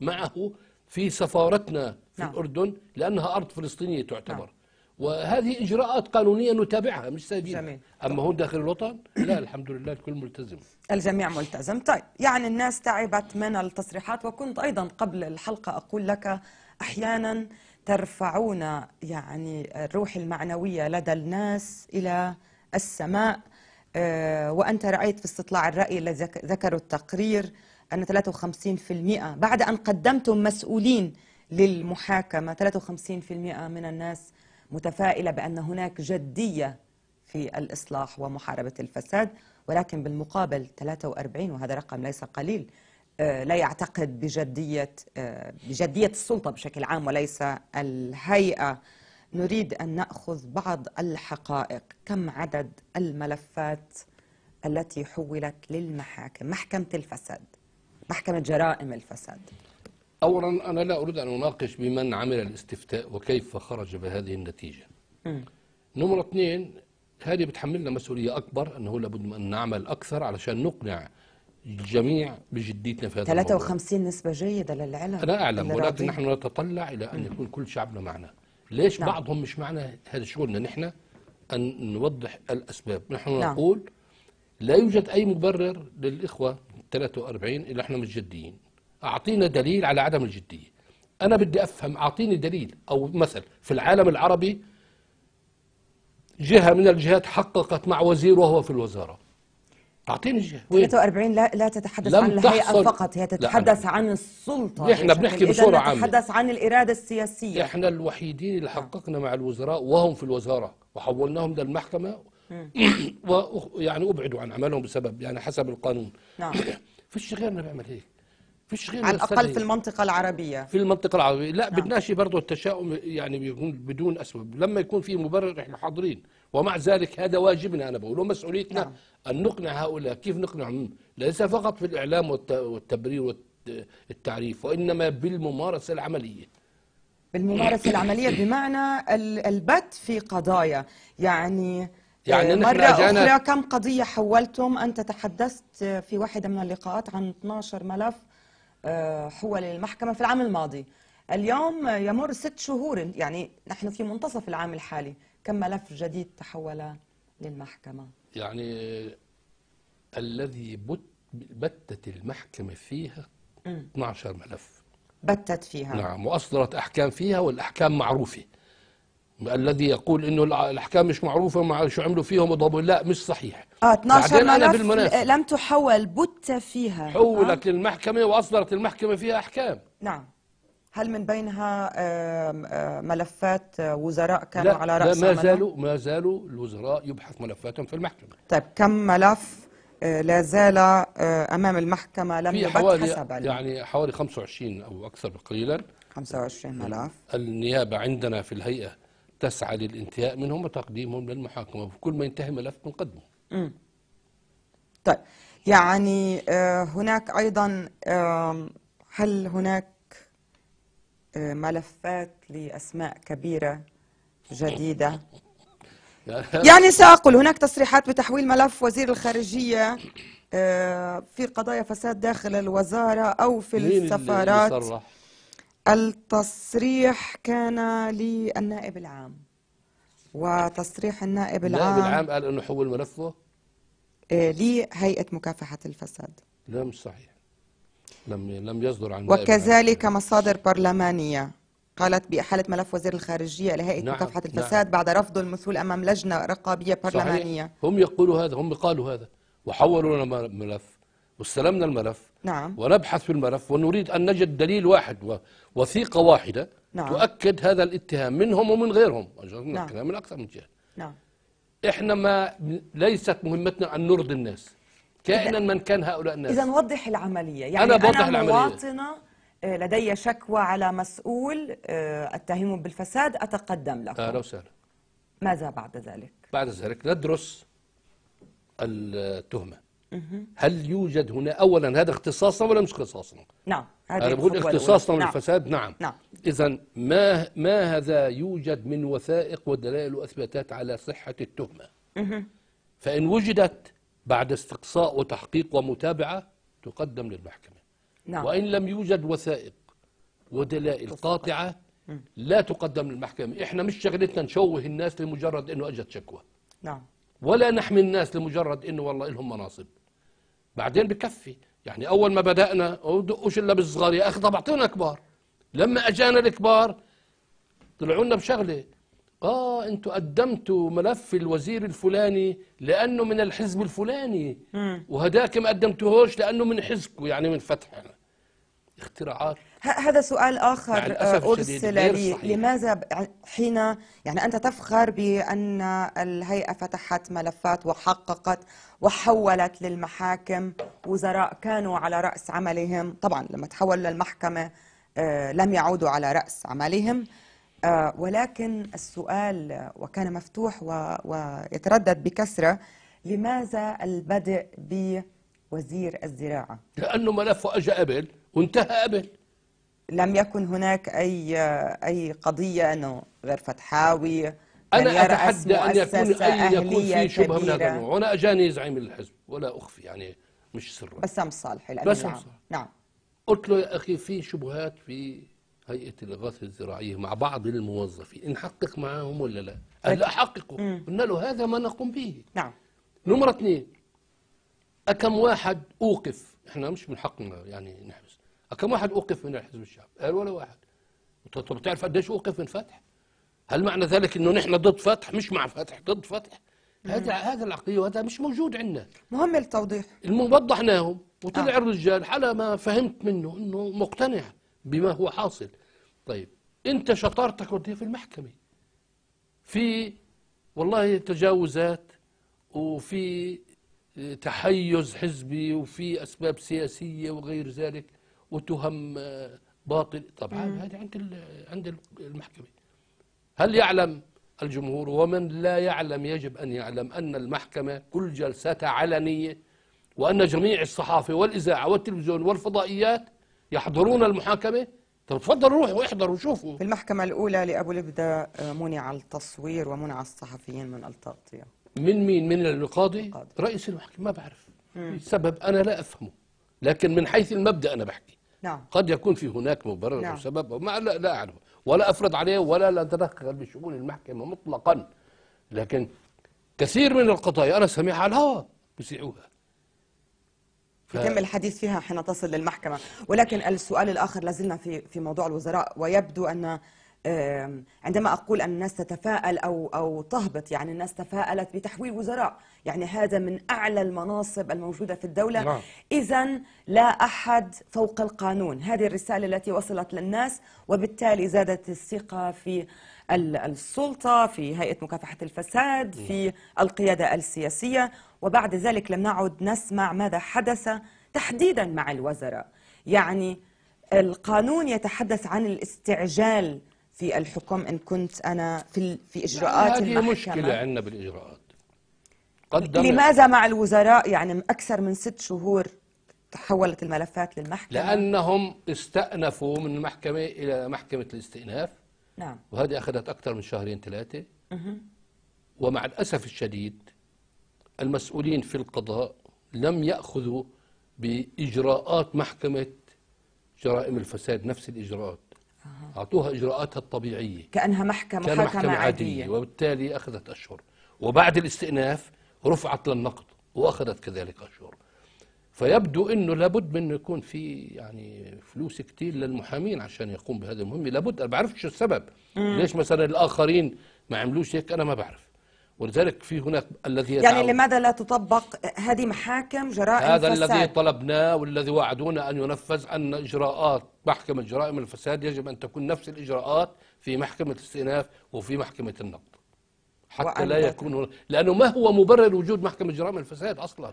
معه في سفارتنا في نعم. الأردن لأنها أرض فلسطينية تعتبر نعم. وهذه اجراءات قانونيه نتابعها مش سايبينها اما هون داخل الوطن لا الحمد لله الكل ملتزم الجميع ملتزم طيب يعني الناس تعبت من التصريحات وكنت ايضا قبل الحلقه اقول لك احيانا ترفعون يعني الروح المعنويه لدى الناس الى السماء آه، وانت رايت في استطلاع الراي الذي ذكروا التقرير ان 53% بعد ان قدمتم مسؤولين للمحاكمه 53% من الناس متفائلة بأن هناك جدية في الإصلاح ومحاربة الفساد ولكن بالمقابل 43 وهذا رقم ليس قليل آه، لا يعتقد بجدية آه، بجدية السلطة بشكل عام وليس الهيئة نريد أن نأخذ بعض الحقائق كم عدد الملفات التي حولت للمحاكم محكمة الفساد محكمة جرائم الفساد أولا أنا لا أريد أن أناقش بمن عمل الاستفتاء وكيف خرج بهذه النتيجة نمرة اثنين هذه بتحملنا مسؤولية أكبر أنه لابد أن نعمل أكثر علشان نقنع الجميع بجديتنا في هذا 53 نسبة جيدة للعلم أنا أعلم ولكن نحن نتطلع إلى أن يكون كل شعبنا معنا ليش نعم. بعضهم مش معنا هذا شغلنا نحن أن نوضح الأسباب نحن نعم. نقول لا يوجد أي مبرر للإخوة 43 اللي احنا مش جديين أعطينا دليل على عدم الجدية أنا بدي أفهم أعطيني دليل أو مثل في العالم العربي جهة من الجهات حققت مع وزير وهو في الوزارة أعطيني جهة 43 لا, لا تتحدث عن الهيئة فقط هي تتحدث عن السلطة إحنا بنحكي بصورة عامة تتحدث عن الإرادة السياسية إحنا الوحيدين اللي حققنا مع الوزراء وهم في الوزارة وحولناهم للمحكمة ويعني أبعدوا عن عملهم بسبب يعني حسب القانون نعم فيش غيرنا بيعمل هيك فيش غير على الاقل في المنطقه العربيه في المنطقه العربيه لا نعم. بدناش برضه التشاؤم يعني بيكون بدون اسباب لما يكون في مبرر احنا حاضرين ومع ذلك هذا واجبنا انا بقول مسؤوليتنا نعم. ان نقنع هؤلاء كيف نقنعهم ليس فقط في الاعلام والتبرير والتعريف وانما بالممارسه العمليه بالممارسة العملية بمعنى البت في قضايا يعني يعني آه، مرة أخرى كم قضية حولتم أنت تحدثت في واحدة من اللقاءات عن 12 ملف حول آه، المحكمة في العام الماضي اليوم يمر ست شهور يعني نحن في منتصف العام الحالي كم ملف جديد تحول للمحكمة يعني الذي بتت المحكمة فيها 12 ملف بتت فيها نعم وأصدرت أحكام فيها والأحكام معروفة الذي يقول انه الاحكام مش معروفه مع شو عملوا فيهم وضربوا لا مش صحيح اه 12 ملف لم تحول بت فيها حولت آه. للمحكمه واصدرت المحكمه فيها احكام نعم هل من بينها ملفات آه، وزراء كانوا لا على رأس لا ما زالوا ما زالوا الوزراء يبحث ملفاتهم في المحكمة طيب كم ملف آه، لا زال آه، أمام المحكمة لم يبت حسب يعني حوالي 25 أو أكثر قليلا 25 ملف النيابة عندنا في الهيئة تسعى للانتهاء منهم وتقديمهم للمحاكمة وكل ما ينتهي ملف بنقدمه طيب يعني آه، هناك أيضا هل هناك آه، ملفات لأسماء كبيرة جديدة يعني سأقول هناك تصريحات بتحويل ملف وزير الخارجية آه، في قضايا فساد داخل الوزارة أو في السفارات مين اللي صرح؟ التصريح كان للنائب العام وتصريح النائب العام النائب العام قال انه حول ملفه آه، لهيئه مكافحه الفساد لا مش صحيح لم لم يصدر عن وكذلك العام. مصادر برلمانيه قالت بإحالة ملف وزير الخارجية لهيئة نعم مكافحة نعم. الفساد نعم بعد رفض المثول أمام لجنة رقابية برلمانية صحيح. هم يقولوا هذا هم قالوا هذا وحولوا لنا ملف واستلمنا الملف نعم ونبحث في الملف ونريد أن نجد دليل واحد ووثيقة واحدة نعم. تؤكد هذا الاتهام منهم ومن غيرهم نعم. الكلام من أكثر من جهة نعم إحنا ما ليست مهمتنا أن نرضي الناس كائنا من كان هؤلاء الناس إذا وضح العملية يعني أنا, بوضح أنا مواطنة آه، لدي شكوى على مسؤول آه، أتهمه بالفساد أتقدم له أهلا وسهلا ماذا بعد ذلك؟ بعد ذلك ندرس التهمه هل يوجد هنا اولا هذا اختصاصنا ولا مش اختصاصنا نعم انا بقول اختصاصنا بالفساد نعم. نعم نعم اذا ما ما هذا يوجد من وثائق ودلائل واثباتات على صحه التهمه فان وجدت بعد استقصاء وتحقيق ومتابعه تقدم للمحكمه نعم وان لم يوجد وثائق ودلائل قاطعه لا تقدم للمحكمه احنا مش شغلتنا نشوه الناس لمجرد انه اجت شكوى نعم ولا نحمي الناس لمجرد انه والله لهم مناصب بعدين بكفي يعني أول ما بدأنا ما دقوا إلا بالصغار يا أخي طب أعطونا كبار لما أجانا الكبار طلعوا لنا بشغلة آه انتم قدمتوا ملف الوزير الفلاني لأنه من الحزب الفلاني وهداك ما قدمتوهوش لأنه من حزبكم يعني من فتحنا اختراعات هذا سؤال آخر آه، أرسل لي لماذا حين يعني أنت تفخر بأن الهيئة فتحت ملفات وحققت وحولت للمحاكم وزراء كانوا على رأس عملهم طبعا لما تحول للمحكمة آه، لم يعودوا على رأس عملهم آه، ولكن السؤال وكان مفتوح ويتردد بكثرة لماذا البدء بوزير الزراعة؟ لأنه ملفه اجى قبل وانتهى قبل لم يكن هناك أي أي قضية أنه غير فتحاوي أنا أتحدى أن يكون أي يكون في شبهة من هذا النوع وأنا أجاني زعيم الحزب ولا أخفي يعني مش سرا بسام صالح الأمين بسام نعم، صالح نعم قلت له يا أخي في شبهات في هيئة الإغاثة الزراعية مع بعض الموظفين نحقق معاهم ولا لا؟ قال لا أحققه قلنا له هذا ما نقوم به نعم نمرة اثنين أكم واحد أوقف احنا مش من حقنا يعني نحبس كم واحد اوقف من الحزب الشعب؟ قال ولا واحد طب بتعرف قديش اوقف من فتح؟ هل معنى ذلك انه نحن ضد فتح مش مع فتح ضد فتح؟ نعم. هذا هذا العقليه وهذا مش موجود عندنا مهم التوضيح وضحناهم وطلع آه. الرجال على ما فهمت منه انه مقتنع بما هو حاصل طيب انت شطارتك وديها في المحكمه في والله تجاوزات وفي تحيز حزبي وفي اسباب سياسيه وغير ذلك وتهم آه، باطل طبعا هذه عند عند المحكمة هل يعلم الجمهور ومن لا يعلم يجب أن يعلم أن المحكمة كل جلساتها علنية وأن جميع الصحافة والإذاعة والتلفزيون والفضائيات يحضرون المحاكمة طب تفضل روحوا احضروا وشوفوا في المحكمة الأولى لأبو لبدا آه، منع التصوير ومنع الصحفيين من التغطية من مين؟ من القاضي؟ القاضي. رئيس المحكمة ما بعرف السبب أنا لا أفهمه لكن من حيث المبدأ أنا بحكي نعم. قد يكون في هناك مبرر نعم. أو سبب ما لا, لا اعرف ولا أفرض عليه ولا لا أتدخل بشؤون المحكمة مطلقا لكن كثير من القضايا أنا سامعها على الهواء بيسيئوها ف... يتم الحديث فيها حين تصل للمحكمة ولكن السؤال الآخر لازلنا في في موضوع الوزراء ويبدو أن عندما أقول أن الناس تتفائل أو أو تهبط يعني الناس تفاءلت بتحويل وزراء يعني هذا من أعلى المناصب الموجودة في الدولة نعم. إذا لا أحد فوق القانون هذه الرسالة التي وصلت للناس وبالتالي زادت الثقة في السلطة في هيئة مكافحة الفساد نعم. في القيادة السياسية وبعد ذلك لم نعد نسمع ماذا حدث تحديدا مع الوزراء يعني القانون يتحدث عن الاستعجال في الحكم إن كنت أنا في في إجراءات هذه المحكمة هذه مشكلة عندنا بالإجراءات قدم لماذا مع الوزراء يعني أكثر من ست شهور تحولت الملفات للمحكمة لأنهم استأنفوا من المحكمة إلى محكمة الاستئناف نعم وهذه أخذت أكثر من شهرين ثلاثة ومع الأسف الشديد المسؤولين في القضاء لم يأخذوا بإجراءات محكمة جرائم الفساد نفس الإجراءات أعطوها إجراءاتها الطبيعية كأنها محكمة, كان محكمة, محكمة عادية. عادية وبالتالي أخذت أشهر وبعد الاستئناف رفعت للنقد وأخذت كذلك أشهر فيبدو أنه لابد من يكون في يعني فلوس كتير للمحامين عشان يقوم بهذه المهمة لابد أنا بعرفش السبب مم. ليش مثلا الآخرين ما عملوش هيك أنا ما بعرف ولذلك في هناك الذي يعني لماذا لا تطبق هذه محاكم جرائم هذا الفساد؟ الذي طلبناه والذي وعدونا أن ينفذ أن إجراءات محكمة جرائم الفساد يجب أن تكون نفس الإجراءات في محكمة الاستئناف وفي محكمة النقد حتى لا يكون لأنه ما هو مبرر وجود محكمة جرائم الفساد أصلا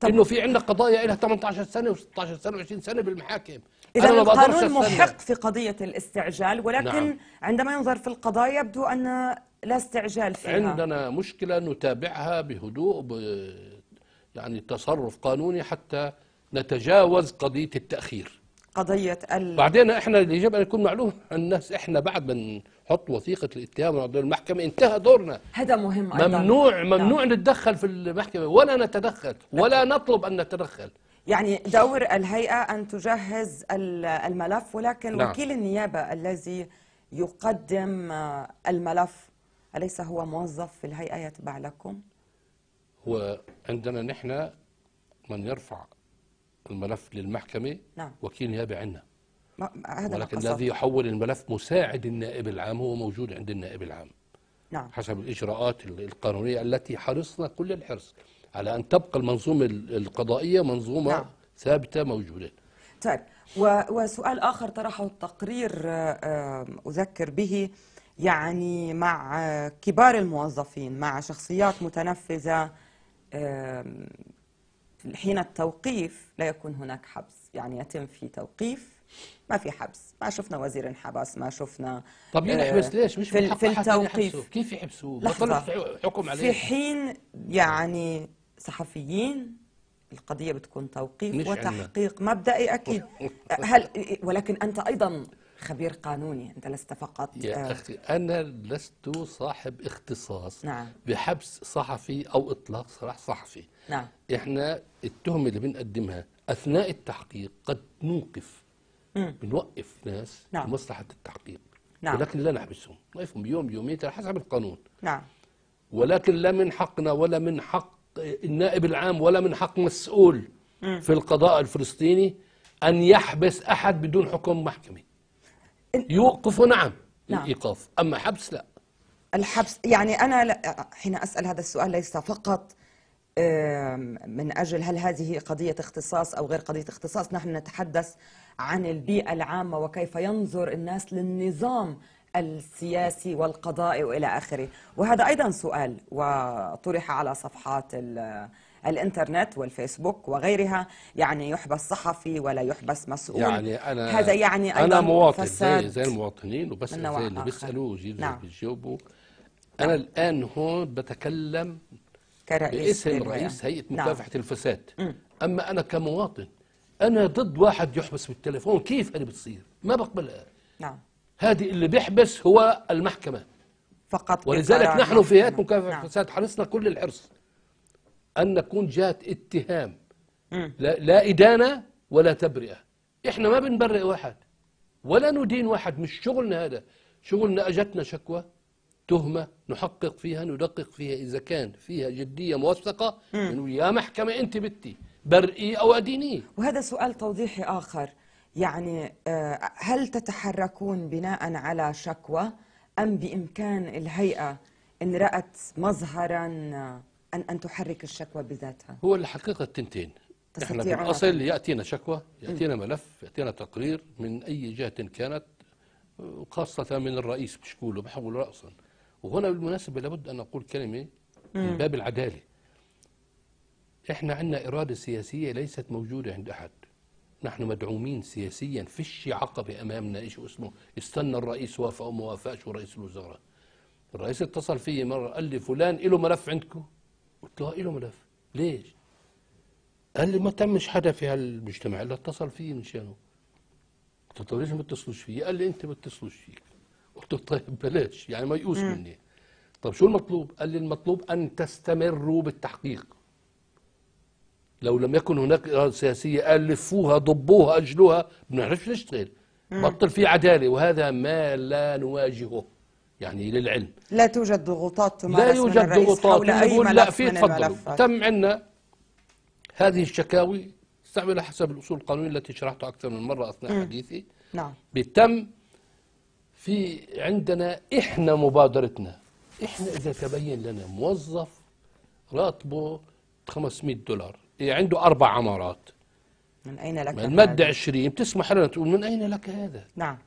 طب انه في عندنا قضايا لها 18 سنه و16 سنه و20 سنه بالمحاكم اذا القانون محق في قضيه الاستعجال ولكن نعم. عندما ينظر في القضايا يبدو ان لا استعجال فيها عندنا مشكلة نتابعها بهدوء ب... يعني تصرف قانوني حتى نتجاوز قضية التأخير قضية ال... بعدين احنا اللي يجب أن يكون معلوم الناس احنا بعد ما نحط وثيقة الاتهام ونعرضها المحكمه انتهى دورنا هذا مهم أيضا ممنوع نعم. ممنوع نعم. نتدخل في المحكمة ولا نتدخل ولا نطلب أن نتدخل يعني دور الهيئة أن تجهز الملف ولكن نعم. وكيل النيابة الذي يقدم الملف أليس هو موظف في الهيئة يتبع لكم؟ هو عندنا نحن من يرفع الملف للمحكمة نعم. وكيل نيابي عندنا ولكن الذي يحول الملف مساعد النائب العام هو موجود عند النائب العام نعم. حسب الإجراءات القانونية التي حرصنا كل الحرص على أن تبقى المنظومة القضائية منظومة نعم. ثابتة موجودة طيب وسؤال آخر طرحه التقرير آه، آه، أذكر به يعني مع كبار الموظفين مع شخصيات متنفذة حين التوقيف لا يكون هناك حبس يعني يتم في توقيف ما في حبس ما شفنا وزير انحبس ما شفنا طب آه، ينحبس ليش مش في, في التوقيف كيف يحبسوه لحظة حكم عليه في حين يعني صحفيين القضية بتكون توقيف وتحقيق عندنا. مبدئي أكيد هل ولكن أنت أيضا خبير قانوني أنت لست فقط يا آه. أخي أنا لست صاحب اختصاص نعم. بحبس صحفي أو إطلاق سراح صحفي نعم. إحنا التهمة اللي بنقدمها أثناء التحقيق قد نوقف مم. بنوقف ناس نعم. لمصلحة التحقيق نعم. ولكن لا نحبسهم نوقفهم بيوم يومين على حسب القانون نعم. ولكن لا من حقنا ولا من حق النائب العام ولا من حق مسؤول مم. في القضاء الفلسطيني أن يحبس أحد بدون حكم محكمي يوقف نعم الايقاف نعم. اما حبس لا الحبس يعني انا حين اسال هذا السؤال ليس فقط من اجل هل هذه قضيه اختصاص او غير قضيه اختصاص نحن نتحدث عن البيئه العامه وكيف ينظر الناس للنظام السياسي والقضائي والى اخره وهذا ايضا سؤال وطرح على صفحات الانترنت والفيسبوك وغيرها يعني يحبس صحفي ولا يحبس مسؤول يعني أنا هذا يعني أيضا أنا مواطن زي, زي المواطنين وبس زي اللي بيسألوا نعم. بيجاوبوا أنا نعم. الآن هون بتكلم كرئيس باسم رئيس يعني. هيئة نعم. مكافحة نعم. الفساد أما أنا كمواطن أنا ضد واحد يحبس بالتليفون كيف أنا بتصير ما بقبلها نعم هذه اللي بيحبس هو المحكمة فقط ولذلك نحن في هيئة نعم. مكافحة نعم. الفساد حرصنا كل الحرص أن نكون جات اتهام لا, لا إدانة ولا تبرئة إحنا ما بنبرئ واحد ولا ندين واحد مش شغلنا هذا شغلنا أجتنا شكوى تهمة نحقق فيها ندقق فيها إذا كان فيها جدية موثقة انه يا محكمة أنت بتي برئي أو أديني وهذا سؤال توضيحي آخر يعني آه، هل تتحركون بناء على شكوى أم بإمكان الهيئة إن رأت مظهرا أن أن تحرك الشكوى بذاتها هو الحقيقة التنتين احنا في الأصل يأتينا شكوى يأتينا ملف يأتينا تقرير من أي جهة كانت خاصة من الرئيس بشكوله بحول رأسا وهنا بالمناسبة لابد أن أقول كلمة من باب العدالة احنا عندنا إرادة سياسية ليست موجودة عند أحد نحن مدعومين سياسيا فيش عقبة أمامنا إيش اسمه استنى الرئيس وافق أو ما وافقش ورئيس الوزراء الرئيس اتصل فيه مرة قال لي فلان له ملف عندكم قلت له له ملف ليش قال لي ما تمش حدا في هالمجتمع الا اتصل فيه من شانه قلت له طيب ليش ما اتصلوش فيه قال لي انت ما اتصلوش فيك قلت له طيب بلاش يعني ما يقوس مني طب شو المطلوب قال لي المطلوب ان تستمروا بالتحقيق لو لم يكن هناك اراده سياسيه الفوها ضبوها اجلوها ما بنعرفش نشتغل بطل في عداله وهذا ما لا نواجهه يعني للعلم لا توجد ضغوطات تمارس لا يوجد من ضغوطات حول أي ملف لا في تفضل تم عندنا هذه الشكاوي استعملها حسب الأصول القانونية التي شرحتها أكثر من مرة أثناء م. حديثي نعم بتم في عندنا إحنا مبادرتنا إحنا إذا تبين لنا موظف راتبه 500 دولار إيه، عنده أربع عمارات من أين لك من مد 20 بتسمح لنا تقول من أين لك هذا نعم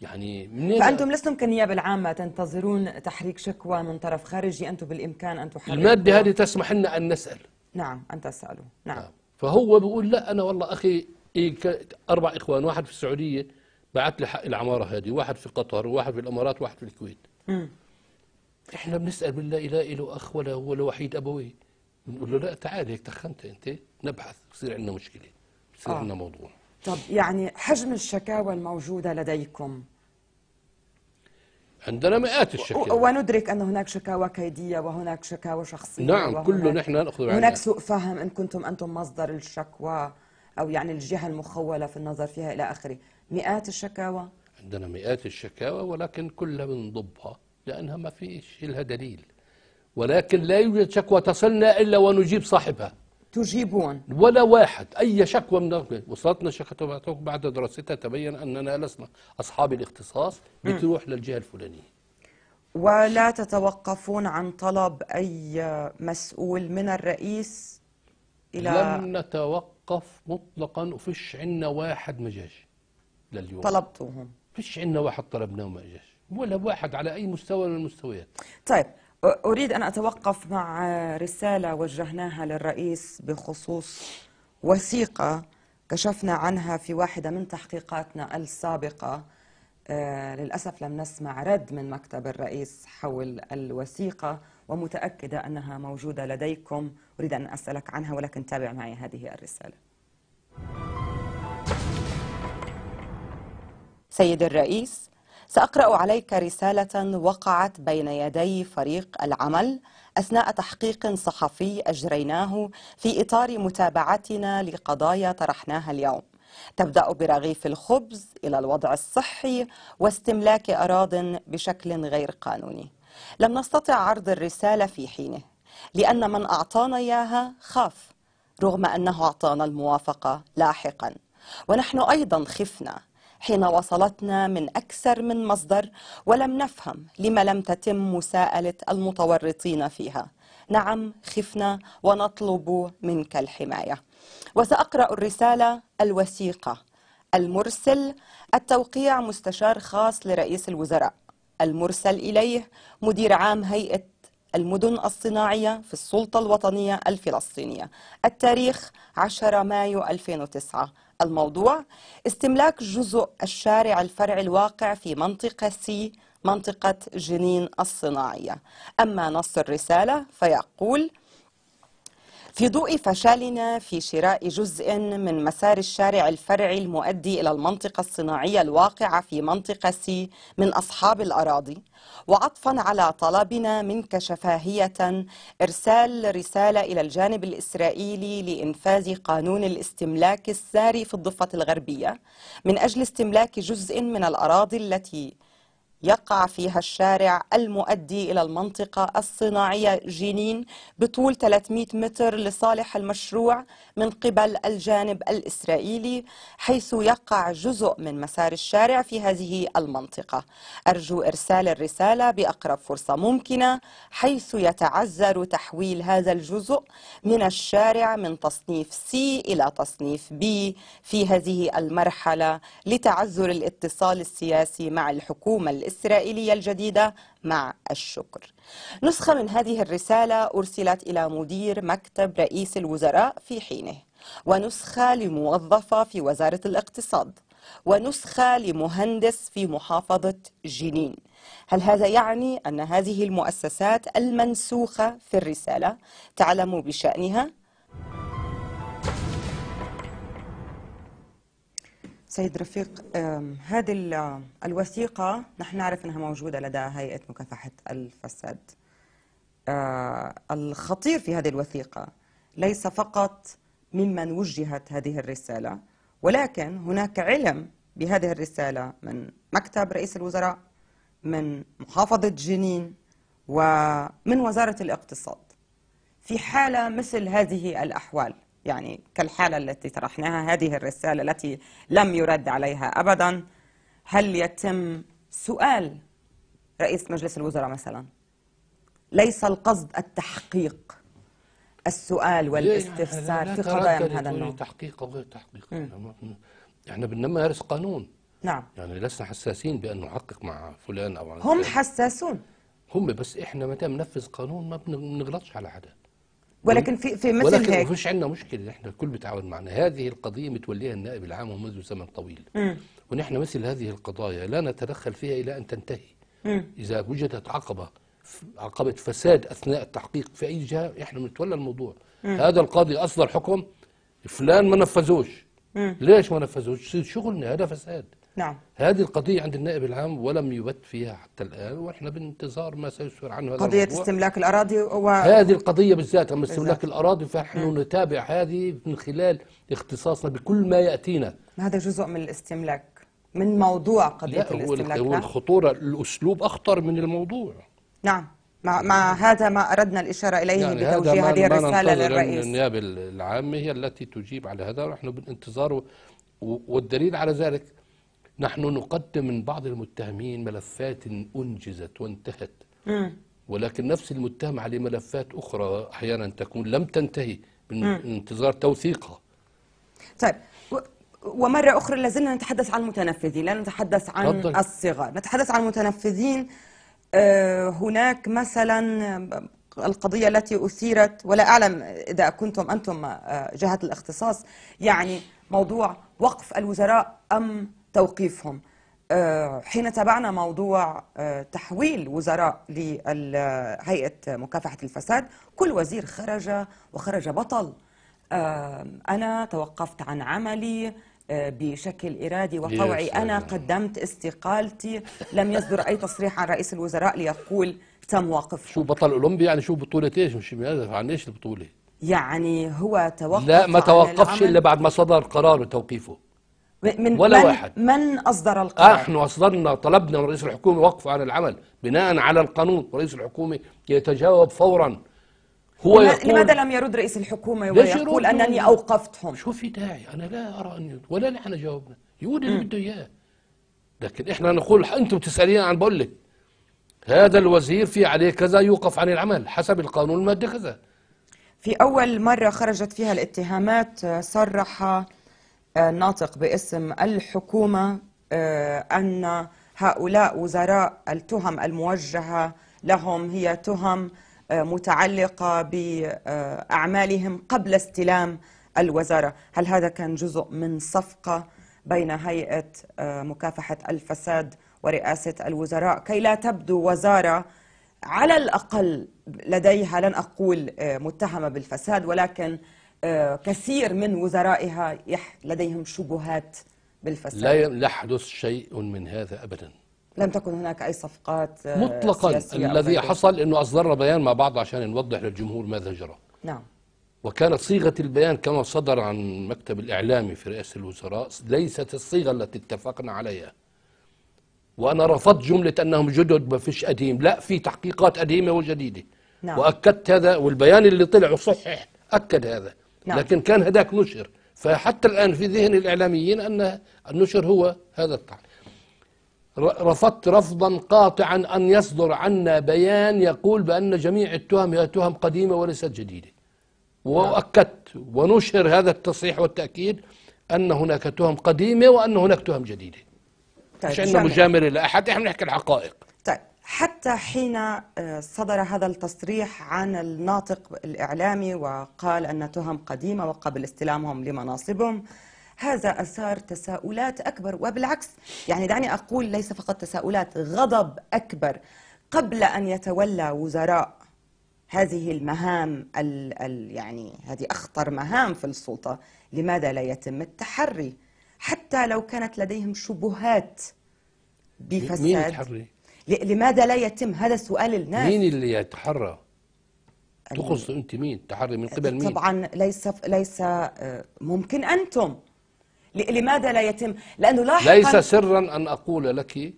يعني منين فانتم لستم كنيابه العامه تنتظرون تحريك شكوى من طرف خارجي انتم بالامكان ان تحركوا الماده هذه تسمح لنا ان نسال نعم ان تسالوا نعم. نعم فهو بيقول لا انا والله اخي إيه، اربع اخوان واحد في السعوديه بعت لي حق العماره هذه واحد في قطر وواحد في الامارات وواحد في الكويت م. احنا بنسال بالله لا له اخ ولا هو ولا وحيد بنقول له لا تعال هيك تخنت انت نبحث بصير عندنا مشكله بصير آه. عندنا موضوع طب يعني حجم الشكاوى الموجودة لديكم عندنا مئات الشكاوى وندرك أن هناك شكاوى كيدية وهناك شكاوى شخصية نعم كله نحن نأخذ عنها هناك سوء فهم إن كنتم أنتم مصدر الشكوى أو يعني الجهة المخولة في النظر فيها إلى آخره مئات الشكاوى عندنا مئات الشكاوى ولكن كلها بنضبها لأنها ما فيش لها دليل ولكن لا يوجد شكوى تصلنا إلا ونجيب صاحبها تجيبون ولا واحد أي شكوى من وصلتنا شكوى بعد دراستها تبين أننا لسنا أصحاب الاختصاص بتروح للجهة الفلانية ولا تتوقفون عن طلب أي مسؤول من الرئيس إلى لم نتوقف مطلقا وفيش عنا واحد ما جاش لليوم طلبتوهم فيش عنا واحد طلبناه وما جاش ولا واحد على أي مستوى من المستويات طيب أريد أن أتوقف مع رسالة وجهناها للرئيس بخصوص وثيقة كشفنا عنها في واحدة من تحقيقاتنا السابقة آه، للأسف لم نسمع رد من مكتب الرئيس حول الوثيقة ومتأكدة أنها موجودة لديكم أريد أن أسألك عنها ولكن تابع معي هذه الرسالة سيد الرئيس سأقرأ عليك رسالة وقعت بين يدي فريق العمل أثناء تحقيق صحفي أجريناه في إطار متابعتنا لقضايا طرحناها اليوم تبدأ برغيف الخبز إلى الوضع الصحي واستملاك أراض بشكل غير قانوني لم نستطع عرض الرسالة في حينه لأن من أعطانا إياها خاف رغم أنه أعطانا الموافقة لاحقا ونحن أيضا خفنا حين وصلتنا من أكثر من مصدر ولم نفهم لما لم تتم مساءلة المتورطين فيها نعم خفنا ونطلب منك الحماية وسأقرأ الرسالة الوثيقة المرسل التوقيع مستشار خاص لرئيس الوزراء المرسل إليه مدير عام هيئة المدن الصناعية في السلطة الوطنية الفلسطينية التاريخ 10 مايو 2009 الموضوع استملاك جزء الشارع الفرعي الواقع في منطقة سي منطقة جنين الصناعية أما نص الرسالة فيقول في ضوء فشلنا في شراء جزء من مسار الشارع الفرعي المؤدي إلى المنطقة الصناعية الواقعة في منطقة سي من أصحاب الأراضي وعطفا على طلبنا منك شفاهية إرسال رسالة إلى الجانب الإسرائيلي لإنفاذ قانون الاستملاك الساري في الضفة الغربية من أجل استملاك جزء من الأراضي التي يقع فيها الشارع المؤدي إلى المنطقة الصناعية جنين بطول 300 متر لصالح المشروع من قبل الجانب الإسرائيلي حيث يقع جزء من مسار الشارع في هذه المنطقة أرجو إرسال الرسالة بأقرب فرصة ممكنة حيث يتعذر تحويل هذا الجزء من الشارع من تصنيف C إلى تصنيف B في هذه المرحلة لتعذر الاتصال السياسي مع الحكومة الإسرائيلية الإسرائيلية الجديدة مع الشكر نسخة من هذه الرسالة أرسلت إلى مدير مكتب رئيس الوزراء في حينه ونسخة لموظفة في وزارة الاقتصاد ونسخة لمهندس في محافظة جنين هل هذا يعني أن هذه المؤسسات المنسوخة في الرسالة تعلم بشأنها؟ سيد رفيق هذه الوثيقة نحن نعرف أنها موجودة لدى هيئة مكافحة الفساد آه، الخطير في هذه الوثيقة ليس فقط ممن وجهت هذه الرسالة ولكن هناك علم بهذه الرسالة من مكتب رئيس الوزراء من محافظة جنين ومن وزارة الاقتصاد في حالة مثل هذه الأحوال يعني كالحالة التي طرحناها هذه الرسالة التي لم يرد عليها أبدا هل يتم سؤال رئيس مجلس الوزراء مثلا ليس القصد التحقيق السؤال يعني والاستفسار في قضايا من هذا النوع تحقيق او غير تحقيق نعم. احنا بنمارس قانون نعم يعني لسنا حساسين بان نحقق مع فلان او هم حساسون هم بس احنا متى بننفذ قانون ما بنغلطش على حدا ولكن في في مثل ولكن هيك فيش عندنا مشكله احنا الكل بيتعاون معنا هذه القضيه متوليها النائب العام ومنذ زمن طويل م. ونحن مثل هذه القضايا لا نتدخل فيها الى ان تنتهي م. اذا وجدت عقبه عقبه فساد اثناء التحقيق في اي جهه احنا بنتولى الموضوع م. هذا القاضي اصدر حكم فلان ما نفذوش ليش ما نفذوش شغلنا هذا فساد نعم هذه القضية عند النائب العام ولم يبت فيها حتى الآن ونحن بانتظار ما سيسر عنه هذا قضية الموضوع. استملاك الأراضي و... هذه القضية بالذات أما استملاك الأراضي فنحن نعم. نتابع هذه من خلال اختصاصنا بكل ما يأتينا هذا جزء من الاستملاك من موضوع قضية لا الاستملاك هو نعم. الخطورة الأسلوب أخطر من الموضوع نعم مع, مع هذا ما أردنا الإشارة إليه يعني بتوجيه هذه الرسالة للرئيس النيابة العامة هي التي تجيب على هذا ونحن بانتظار والدليل على ذلك نحن نقدم من بعض المتهمين ملفات أنجزت وانتهت ولكن نفس المتهم عليه ملفات أخرى أحيانا تكون لم تنتهي من انتظار توثيقها طيب ومرة أخرى لازلنا نتحدث عن المتنفذين لا نتحدث عن رضل. الصغار نتحدث عن المتنفذين آه، هناك مثلا القضية التي أثيرت ولا أعلم إذا كنتم أنتم آه، جهة الاختصاص يعني موضوع وقف الوزراء أم توقيفهم آه، حين تابعنا موضوع آه، تحويل وزراء لهيئة مكافحة الفساد كل وزير خرج وخرج بطل آه، أنا توقفت عن عملي بشكل إرادي وطوعي أنا قدمت استقالتي لم يصدر أي تصريح عن رئيس الوزراء ليقول تم وقف شو بطل أولمبي يعني شو بطولة إيش مش عن إيش البطولة يعني هو توقف لا ما توقفش إلا بعد ما صدر قرار توقيفه من ولا من واحد من أصدر القرار؟ آه، احنا أصدرنا طلبنا من رئيس الحكومة وقفه عن العمل بناء على القانون رئيس الحكومة يتجاوب فورا هو يقول لماذا لم يرد رئيس الحكومة ويقول أنني أوقفتهم؟ شو في داعي أنا لا أرى أن ولا نحن جاوبنا يقول اللي بده إياه لكن إحنا نقول أنتم تسألين عن بقول لك هذا الوزير في عليه كذا يوقف عن العمل حسب القانون المادة كذا في أول مرة خرجت فيها الاتهامات آه، صرح ناطق باسم الحكومة آه، أن هؤلاء وزراء التهم الموجهة لهم هي تهم آه، متعلقة بأعمالهم قبل استلام الوزارة هل هذا كان جزء من صفقة بين هيئة آه، مكافحة الفساد ورئاسة الوزراء كي لا تبدو وزارة على الأقل لديها لن أقول متهمة بالفساد ولكن آه، كثير من وزرائها لديهم شبهات بالفساد لا يحدث شيء من هذا أبدا لم تكن هناك أي صفقات آه، مطلقا الذي حصل أنه أصدرنا بيان مع بعض عشان نوضح للجمهور ماذا جرى نعم وكانت صيغة البيان كما صدر عن مكتب الإعلامي في رئاسة الوزراء ليست الصيغة التي اتفقنا عليها وأنا رفضت جملة أنهم جدد ما فيش قديم لا في تحقيقات قديمة وجديدة نعم. وأكدت هذا والبيان اللي طلع صحح أكد هذا نعم. لكن كان هداك نشر فحتى الآن في ذهن الإعلاميين أن النشر هو هذا الطعن رفضت رفضا قاطعا أن يصدر عنا بيان يقول بأن جميع التهم هي تهم قديمة وليست جديدة وأكدت ونشر هذا التصريح والتأكيد أن هناك تهم قديمة وأن هناك تهم جديدة طيب، مش عندنا مجاملة لأحد احنا بنحكي الحقائق حتى حين آه، صدر هذا التصريح عن الناطق الإعلامي وقال أن تهم قديمة وقبل استلامهم لمناصبهم هذا أثار تساؤلات أكبر وبالعكس يعني دعني أقول ليس فقط تساؤلات غضب أكبر قبل أن يتولى وزراء هذه المهام ال ال يعني هذه أخطر مهام في السلطة لماذا لا يتم التحري حتى لو كانت لديهم شبهات بفساد مين التحري؟ لماذا لا يتم هذا السؤال الناس مين اللي يتحرى تقصد انت مين تحري من قبل مين طبعا ليس ليس آه، ممكن انتم لماذا لا يتم لانه لاحقا ليس سرا ان اقول لك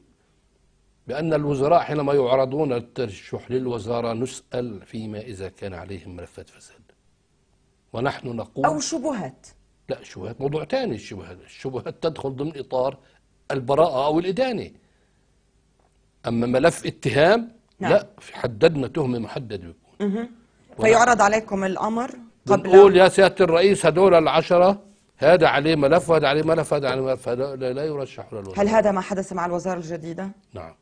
بأن الوزراء حينما يعرضون الترشح للوزارة نسأل فيما إذا كان عليهم ملفات فساد ونحن نقول أو شبهات لا شبهات موضوع ثاني الشبهات الشبهات تدخل ضمن إطار البراءة أو الإدانة أما ملف اتهام نعم. لا في حددنا تهمة محدده بيكون فيعرض عليكم الأمر قبل بنقول يا سيادة الرئيس هدول العشرة هذا عليه ملف وهذا عليه ملف وهذا عليه ملف هذا لا يرشح للوزارة هل هذا ما حدث مع الوزارة الجديدة؟ نعم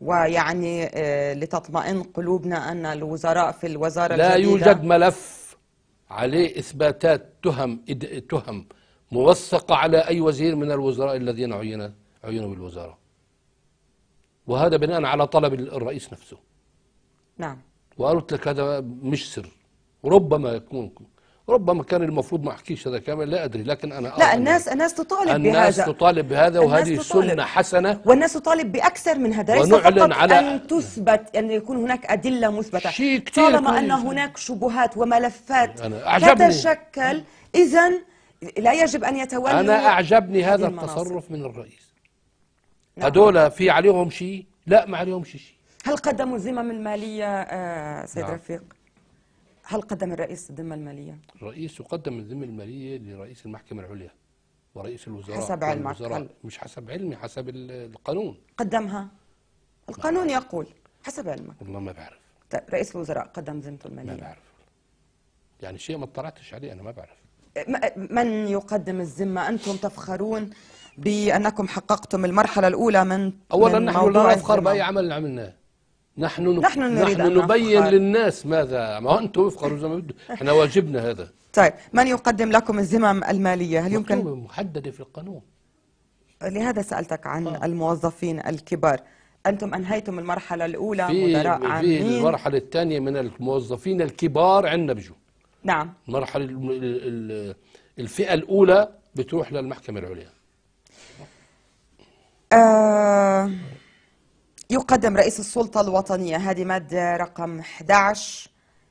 ويعني آه، لتطمئن قلوبنا أن الوزراء في الوزارة لا الجديدة لا يوجد ملف عليه إثباتات تهم تهم موثقة على أي وزير من الوزراء الذين عينوا بالوزارة وهذا بناء على طلب الرئيس نفسه نعم وقلت لك هذا مش سر ربما يكون ربما كان المفروض ما احكيش هذا كامل لا ادري لكن انا لا الناس الناس تطالب بهذا الناس تطالب بهذا وهذه سنه حسنه والناس تطالب باكثر من هذا ليس فقط على ان تثبت ان يكون هناك ادله مثبته شيء كثير طالما ان هناك شبهات وملفات تتشكل اذا لا يجب ان يتولى انا اعجبني هذا التصرف من الرئيس نعم. هدول في عليهم شيء لا ما عليهم شيء هل قدموا الذمم الماليه آه، سيد نعم. رفيق هل قدم الرئيس الذمه الماليه الرئيس يقدم الذمه الماليه لرئيس المحكمه العليا ورئيس الوزراء حسب علمك الوزراء مش حسب علمي حسب القانون قدمها القانون نعم. يقول حسب علمك والله ما بعرف طيب رئيس الوزراء قدم ذمته الماليه ما بعرف يعني شيء ما اطلعتش عليه انا ما بعرف من يقدم الذمه انتم تفخرون بأنكم حققتم المرحلة الأولى من أولا من نحن لا نفخر بأي عمل عملناه نحن نحن, نريد نحن نبين أن للناس ماذا ما أنتم افخروا زي ما بدكم احنا واجبنا هذا طيب من يقدم لكم الذمم المالية هل يمكن محددة في القانون لهذا سألتك عن آه. الموظفين الكبار أنتم أنهيتم المرحلة الأولى في مدراء عامين في المرحلة الثانية من الموظفين الكبار عندنا بجو نعم المرحلة الفئة الأولى بتروح للمحكمة العليا آه، يقدم رئيس السلطة الوطنية هذه مادة رقم 11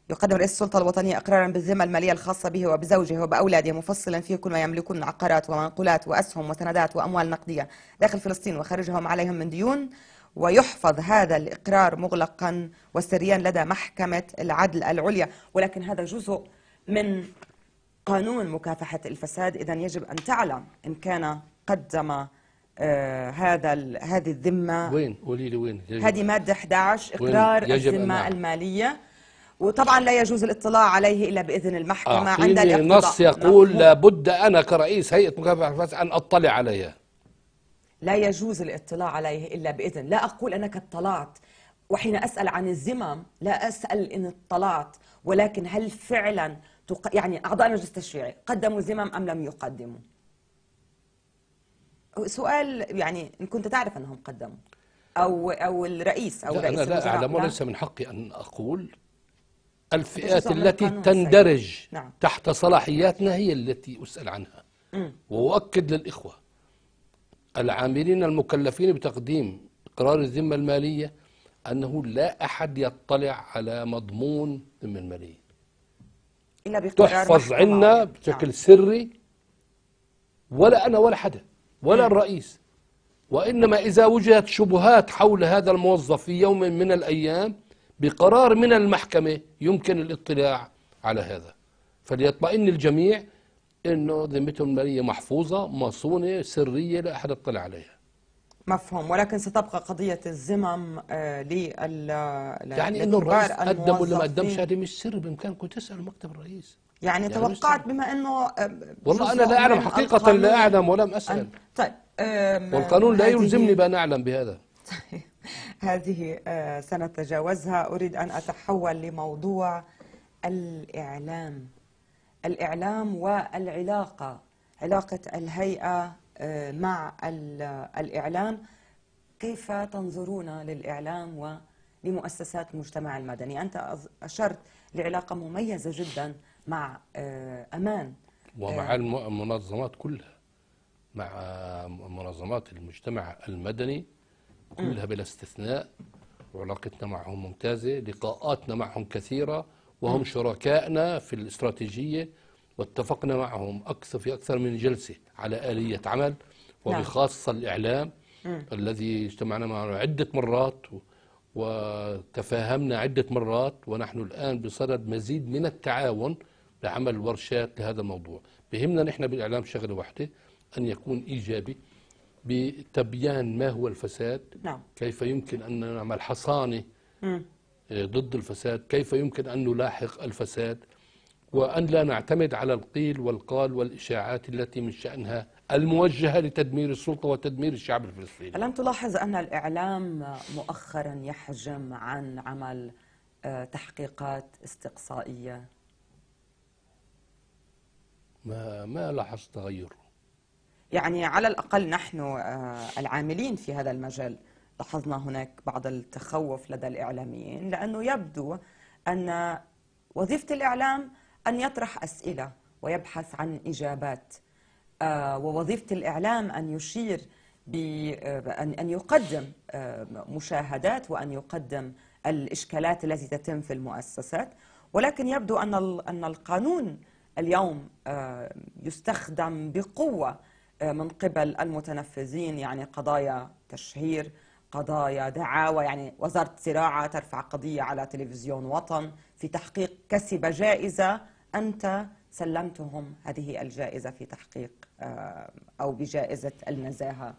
يقدم رئيس السلطة الوطنية إقرارا بالذمة المالية الخاصة به وبزوجه وبأولاده مفصلا فيه كل ما يملكون من عقارات ومنقولات وأسهم وسندات وأموال نقدية داخل فلسطين وخارجهم عليهم من ديون ويحفظ هذا الإقرار مغلقا وسريا لدى محكمة العدل العليا ولكن هذا جزء من قانون مكافحة الفساد إذا يجب أن تعلم إن كان قدم آه هذا هذه الذمه وين قولي لي وين هذه ماده 11 اقرار الذمه الماليه وطبعا لا يجوز الاطلاع عليه الا باذن المحكمه آه، عند الاقتضاء النص نعم. يقول لابد انا كرئيس هيئه مكافحه الفساد ان اطلع عليها لا يجوز الاطلاع عليه الا باذن لا اقول انك اطلعت وحين اسال عن الذمم لا اسال ان اطلعت ولكن هل فعلا تق... يعني اعضاء المجلس التشريعي قدموا ذمم ام لم يقدموا سؤال يعني ان كنت تعرف انهم قدموا او او الرئيس او رئيس انا لا اعلم وليس نعم. من حقي ان اقول الفئات التي تندرج نعم. تحت صلاحياتنا هي التي اسال عنها واؤكد للاخوه العاملين المكلفين بتقديم اقرار الذمه الماليه انه لا احد يطلع على مضمون الذمه الماليه الا بقرار تحفظ عنا بشكل نعم. سري ولا انا ولا حدا ولا نعم. الرئيس وإنما إذا وجدت شبهات حول هذا الموظف في يوم من الأيام بقرار من المحكمة يمكن الاطلاع على هذا فليطمئن الجميع أنه ذمتهم المالية محفوظة مصونة سرية لا أحد اطلع عليها مفهوم ولكن ستبقى قضية الزمم آه لل يعني انه الرئيس قدم ولا ما قدمش هذه مش سر بامكانكم تسالوا مكتب الرئيس يعني, يعني توقعت بما انه آه، آه، والله انا لا يعني اعلم حقيقه لا اعلم ولم اسال طيب والقانون لا يلزمني بان اعلم بهذا هذه آه، سنتجاوزها اريد ان اتحول لموضوع الاعلام الاعلام والعلاقه علاقه الهيئه مع الاعلام كيف تنظرون للاعلام ولمؤسسات المجتمع المدني انت اشرت لعلاقه مميزه جدا مع آه، أمان ومع آه، المنظمات كلها مع منظمات المجتمع المدني كلها بلا استثناء وعلاقتنا معهم ممتازة لقاءاتنا معهم كثيرة وهم شركائنا في الاستراتيجية واتفقنا معهم أكثر في أكثر من جلسة على آلية عمل نعم. وبخاصة الإعلام الذي اجتمعنا معه عدة مرات وتفاهمنا عدة مرات ونحن الآن بصدد مزيد من التعاون لعمل ورشات لهذا الموضوع بهمنا نحن بالإعلام شغلة واحدة أن يكون إيجابي بتبيان ما هو الفساد نعم. كيف يمكن أن نعمل حصانة آه، ضد الفساد كيف يمكن أن نلاحق الفساد وأن لا نعتمد على القيل والقال والإشاعات التي من شأنها الموجهة لتدمير السلطة وتدمير الشعب الفلسطيني ألم تلاحظ أن الإعلام مؤخرا يحجم عن عمل آه، تحقيقات استقصائية ما ما لاحظت تغير يعني على الأقل نحن آه، العاملين في هذا المجال لاحظنا هناك بعض التخوف لدى الإعلاميين لأنه يبدو أن وظيفة الإعلام أن يطرح أسئلة ويبحث عن إجابات آه، ووظيفة الإعلام أن يشير آه، أن يقدم مشاهدات وأن يقدم الإشكالات التي تتم في المؤسسات ولكن يبدو ان أن القانون اليوم آه، يستخدم بقوة آه، من قبل المتنفذين يعني قضايا تشهير قضايا دعاوى يعني وزارة زراعة ترفع قضية على تلفزيون وطن في تحقيق كسب جائزة أنت سلمتهم هذه الجائزة في تحقيق آه، أو بجائزة النزاهة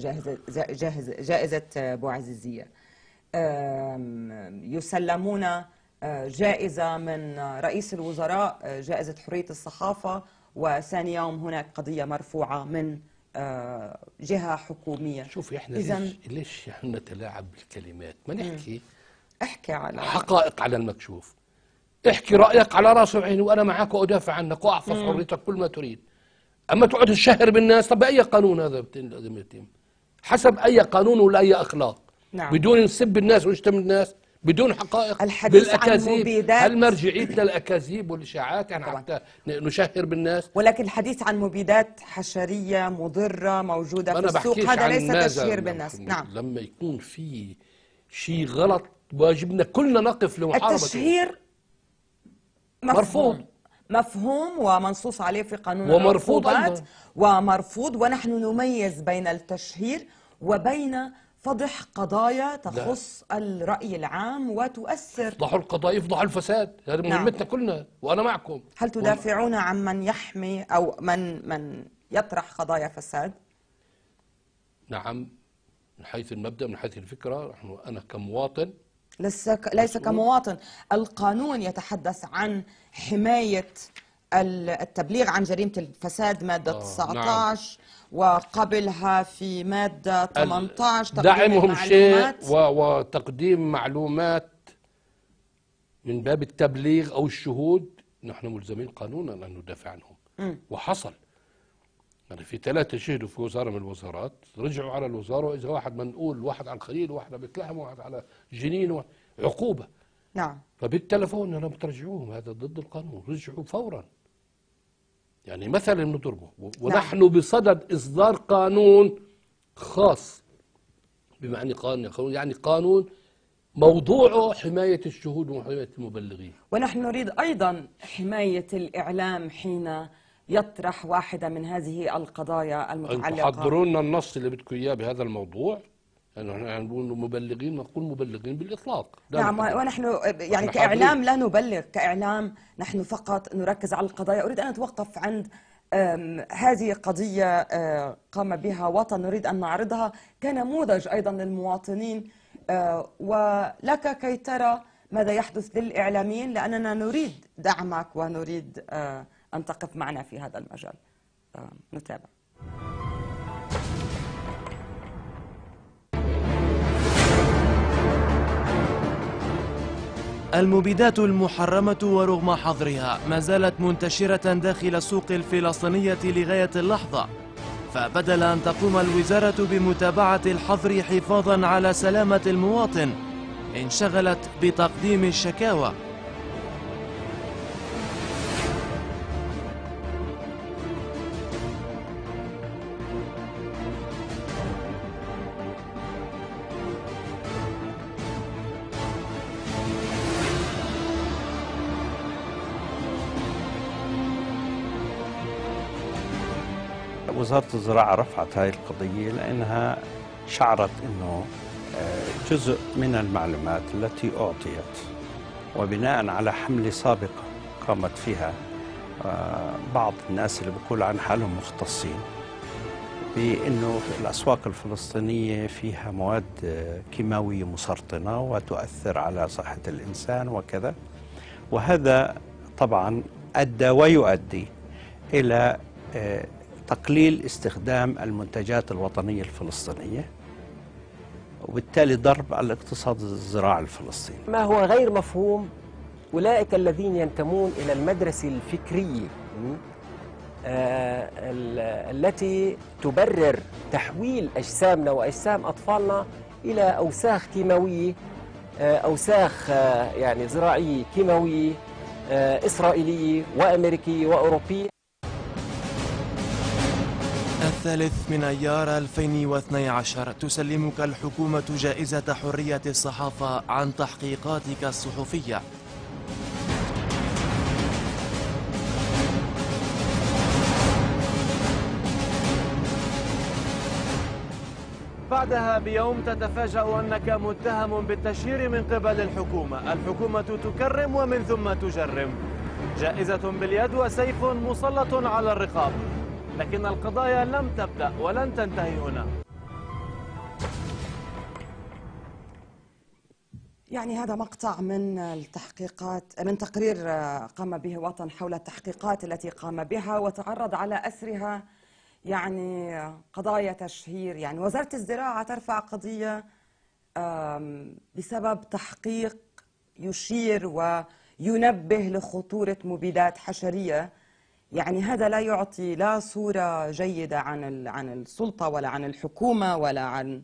جائزة, جائزة, جائزة بوعزيزية يسلمون جائزة من رئيس الوزراء جائزة حرية الصحافة وثاني يوم هناك قضية مرفوعة من آه، جهة حكومية شوف احنا ليش ليش احنا نتلاعب بالكلمات ما نحكي احكي على حقائق على المكشوف احكي رأيك على راسي وعيني وأنا معك وأدافع عنك وأحفظ حريتك كل ما تريد أما تقعد تشهر بالناس طب بأي قانون هذا لازم يتم حسب أي قانون ولا أي أخلاق نعم. بدون نسب الناس ونشتم الناس بدون حقائق الحديث بالاكاذيب عن مبيدات هل مرجعيتنا الاكاذيب والاشاعات يعني حتى نشهر بالناس ولكن الحديث عن مبيدات حشريه مضره موجوده في السوق هذا ليس تشهير بالناس نعم لما يكون في شيء غلط واجبنا كلنا نقف لمحاربته التشهير مفهوم. مرفوض مفهوم ومنصوص عليه في قانون ومرفوض ومرفوض ونحن نميز بين التشهير وبين تفضح قضايا تخص لا. الرأي العام وتؤثر يفضحوا القضايا يفضحوا الفساد هذه نعم. مهمتنا كلنا وأنا معكم هل تدافعون و... عن من يحمي أو من من يطرح قضايا فساد؟ نعم من حيث المبدأ من حيث الفكرة نحن أنا كمواطن ليس ليس كمواطن القانون يتحدث عن حماية التبليغ عن جريمة الفساد مادة آه 19 نعم. وقبلها في مادة 18 تقديم دعمهم شيء وتقديم معلومات من باب التبليغ أو الشهود نحن ملزمين قانونا أن ندافع عنهم م. وحصل يعني في ثلاثة شهدوا في وزارة من الوزارات رجعوا على الوزارة وإذا واحد منقول واحد على الخليل واحد على بتلحم واحد على جنين عقوبة نعم فبالتلفون أنا بترجعوهم هذا ضد القانون رجعوا فورا يعني مثلا نضربه ونحن نعم. بصدد إصدار قانون خاص بمعنى قانون يعني قانون موضوعه حماية الشهود وحماية المبلغين ونحن نريد أيضا حماية الإعلام حين يطرح واحدة من هذه القضايا المتعلقة أنتم لنا النص اللي بدكم إياه بهذا الموضوع يعني احنا نقول مبلغين نقول مبلغين بالاطلاق نعم ونحن يعني كاعلام لا نبلغ كاعلام نحن فقط نركز على القضايا اريد ان اتوقف عند هذه قضيه آه، قام بها وطن نريد ان نعرضها كنموذج ايضا للمواطنين آه، ولك كي ترى ماذا يحدث للاعلاميين لاننا نريد دعمك ونريد آه، ان تقف معنا في هذا المجال نتابع المبيدات المحرمة ورغم حظرها ما زالت منتشرة داخل السوق الفلسطينية لغاية اللحظة فبدل أن تقوم الوزارة بمتابعة الحظر حفاظا على سلامة المواطن انشغلت بتقديم الشكاوى وزارة الزراعة رفعت هاي القضية لأنها شعرت أنه آه، جزء من المعلومات التي أعطيت وبناء على حملة سابقة قامت فيها آه، بعض الناس اللي بقول عن حالهم مختصين بأنه الأسواق الفلسطينية فيها مواد آه، كيماوية مسرطنة وتؤثر على صحة الإنسان وكذا وهذا طبعا أدى ويؤدي إلى تقليل استخدام المنتجات الوطنية الفلسطينية وبالتالي ضرب الاقتصاد الزراعي الفلسطيني ما هو غير مفهوم أولئك الذين ينتمون إلى المدرسة الفكرية آه، التي تبرر تحويل أجسامنا وأجسام أطفالنا إلى أوساخ كيماوية آه، أوساخ آه، يعني زراعية كيماوية إسرائيلية وأمريكية وأوروبية الثالث من أيار 2012 تسلمك الحكومة جائزة حرية الصحافة عن تحقيقاتك الصحفية بعدها بيوم تتفاجأ أنك متهم بالتشهير من قبل الحكومة الحكومة تكرم ومن ثم تجرم جائزة باليد وسيف مسلط على الرقاب لكن القضايا لم تبدأ ولن تنتهي هنا يعني هذا مقطع من التحقيقات من تقرير آه، قام به وطن حول التحقيقات التي قام بها وتعرض على أسرها يعني آه، قضايا تشهير يعني وزارة الزراعة ترفع قضية بسبب تحقيق يشير وينبه لخطورة مبيدات حشرية يعني هذا لا يعطي لا صورة جيدة عن عن السلطة ولا عن الحكومة ولا عن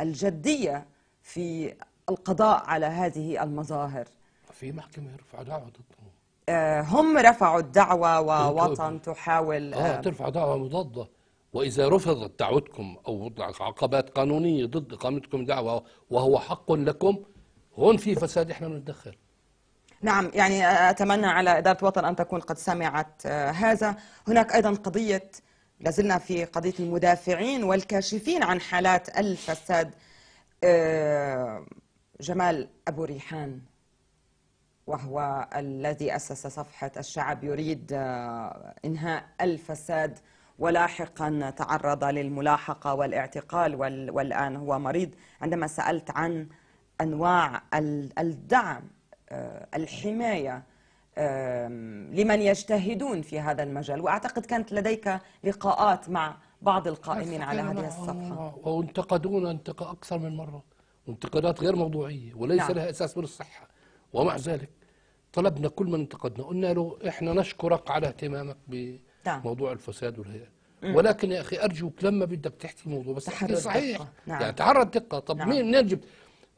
الجدية في القضاء على هذه المظاهر في محكمة يرفع دعوة ضدهم آه، هم رفعوا الدعوة ووطن تحاول آه ترفع دعوة مضادة وإذا رفضت دعوتكم أو وضعت عقبات قانونية ضد إقامتكم دعوة وهو حق لكم هون في فساد إحنا بنتدخل نعم يعني أتمنى على إدارة وطن أن تكون قد سمعت آه، هذا هناك أيضا قضية لازلنا في قضية المدافعين والكاشفين عن حالات الفساد آه، جمال أبو ريحان وهو الذي أسس صفحة الشعب يريد آه، إنهاء الفساد ولاحقا تعرض للملاحقة والاعتقال والآن هو مريض عندما سألت عن أنواع الدعم آه، الحماية لمن يجتهدون في هذا المجال وأعتقد كانت لديك لقاءات مع بعض القائمين على هذه الصفحة وانتقدونا انتقاء أكثر من مرة وانتقادات غير موضوعية وليس نعم. لها أساس من الصحة ومع ذلك طلبنا كل من انتقدنا قلنا له إحنا نشكرك على اهتمامك نعم. بموضوع نعم. الفساد والهيئة ولكن يا اخي ارجوك لما بدك تحكي الموضوع بس تحرى صحيح نعم. يعني تعرض الدقه طب نعم. مين منين جبت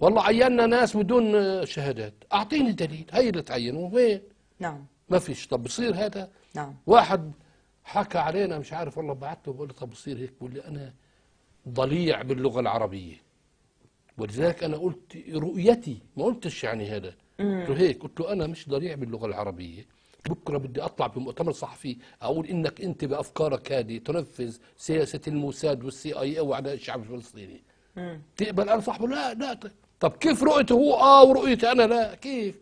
والله عينا ناس بدون شهادات اعطيني دليل هي اللي تعينوه وين نعم ما فيش طب بصير هذا نعم واحد حكى علينا مش عارف والله بعته له بقول له طب بصير هيك بقول لي انا ضليع باللغه العربيه ولذلك انا قلت رؤيتي ما قلتش يعني هذا قلت له هيك قلت له انا مش ضليع باللغه العربيه بكره بدي اطلع بمؤتمر صحفي اقول انك انت بافكارك هذه تنفذ سياسه الموساد والسي اي او إيه على الشعب الفلسطيني تقبل انا صاحبه لا لا طب كيف رؤيته هو اه ورؤيتي انا لا كيف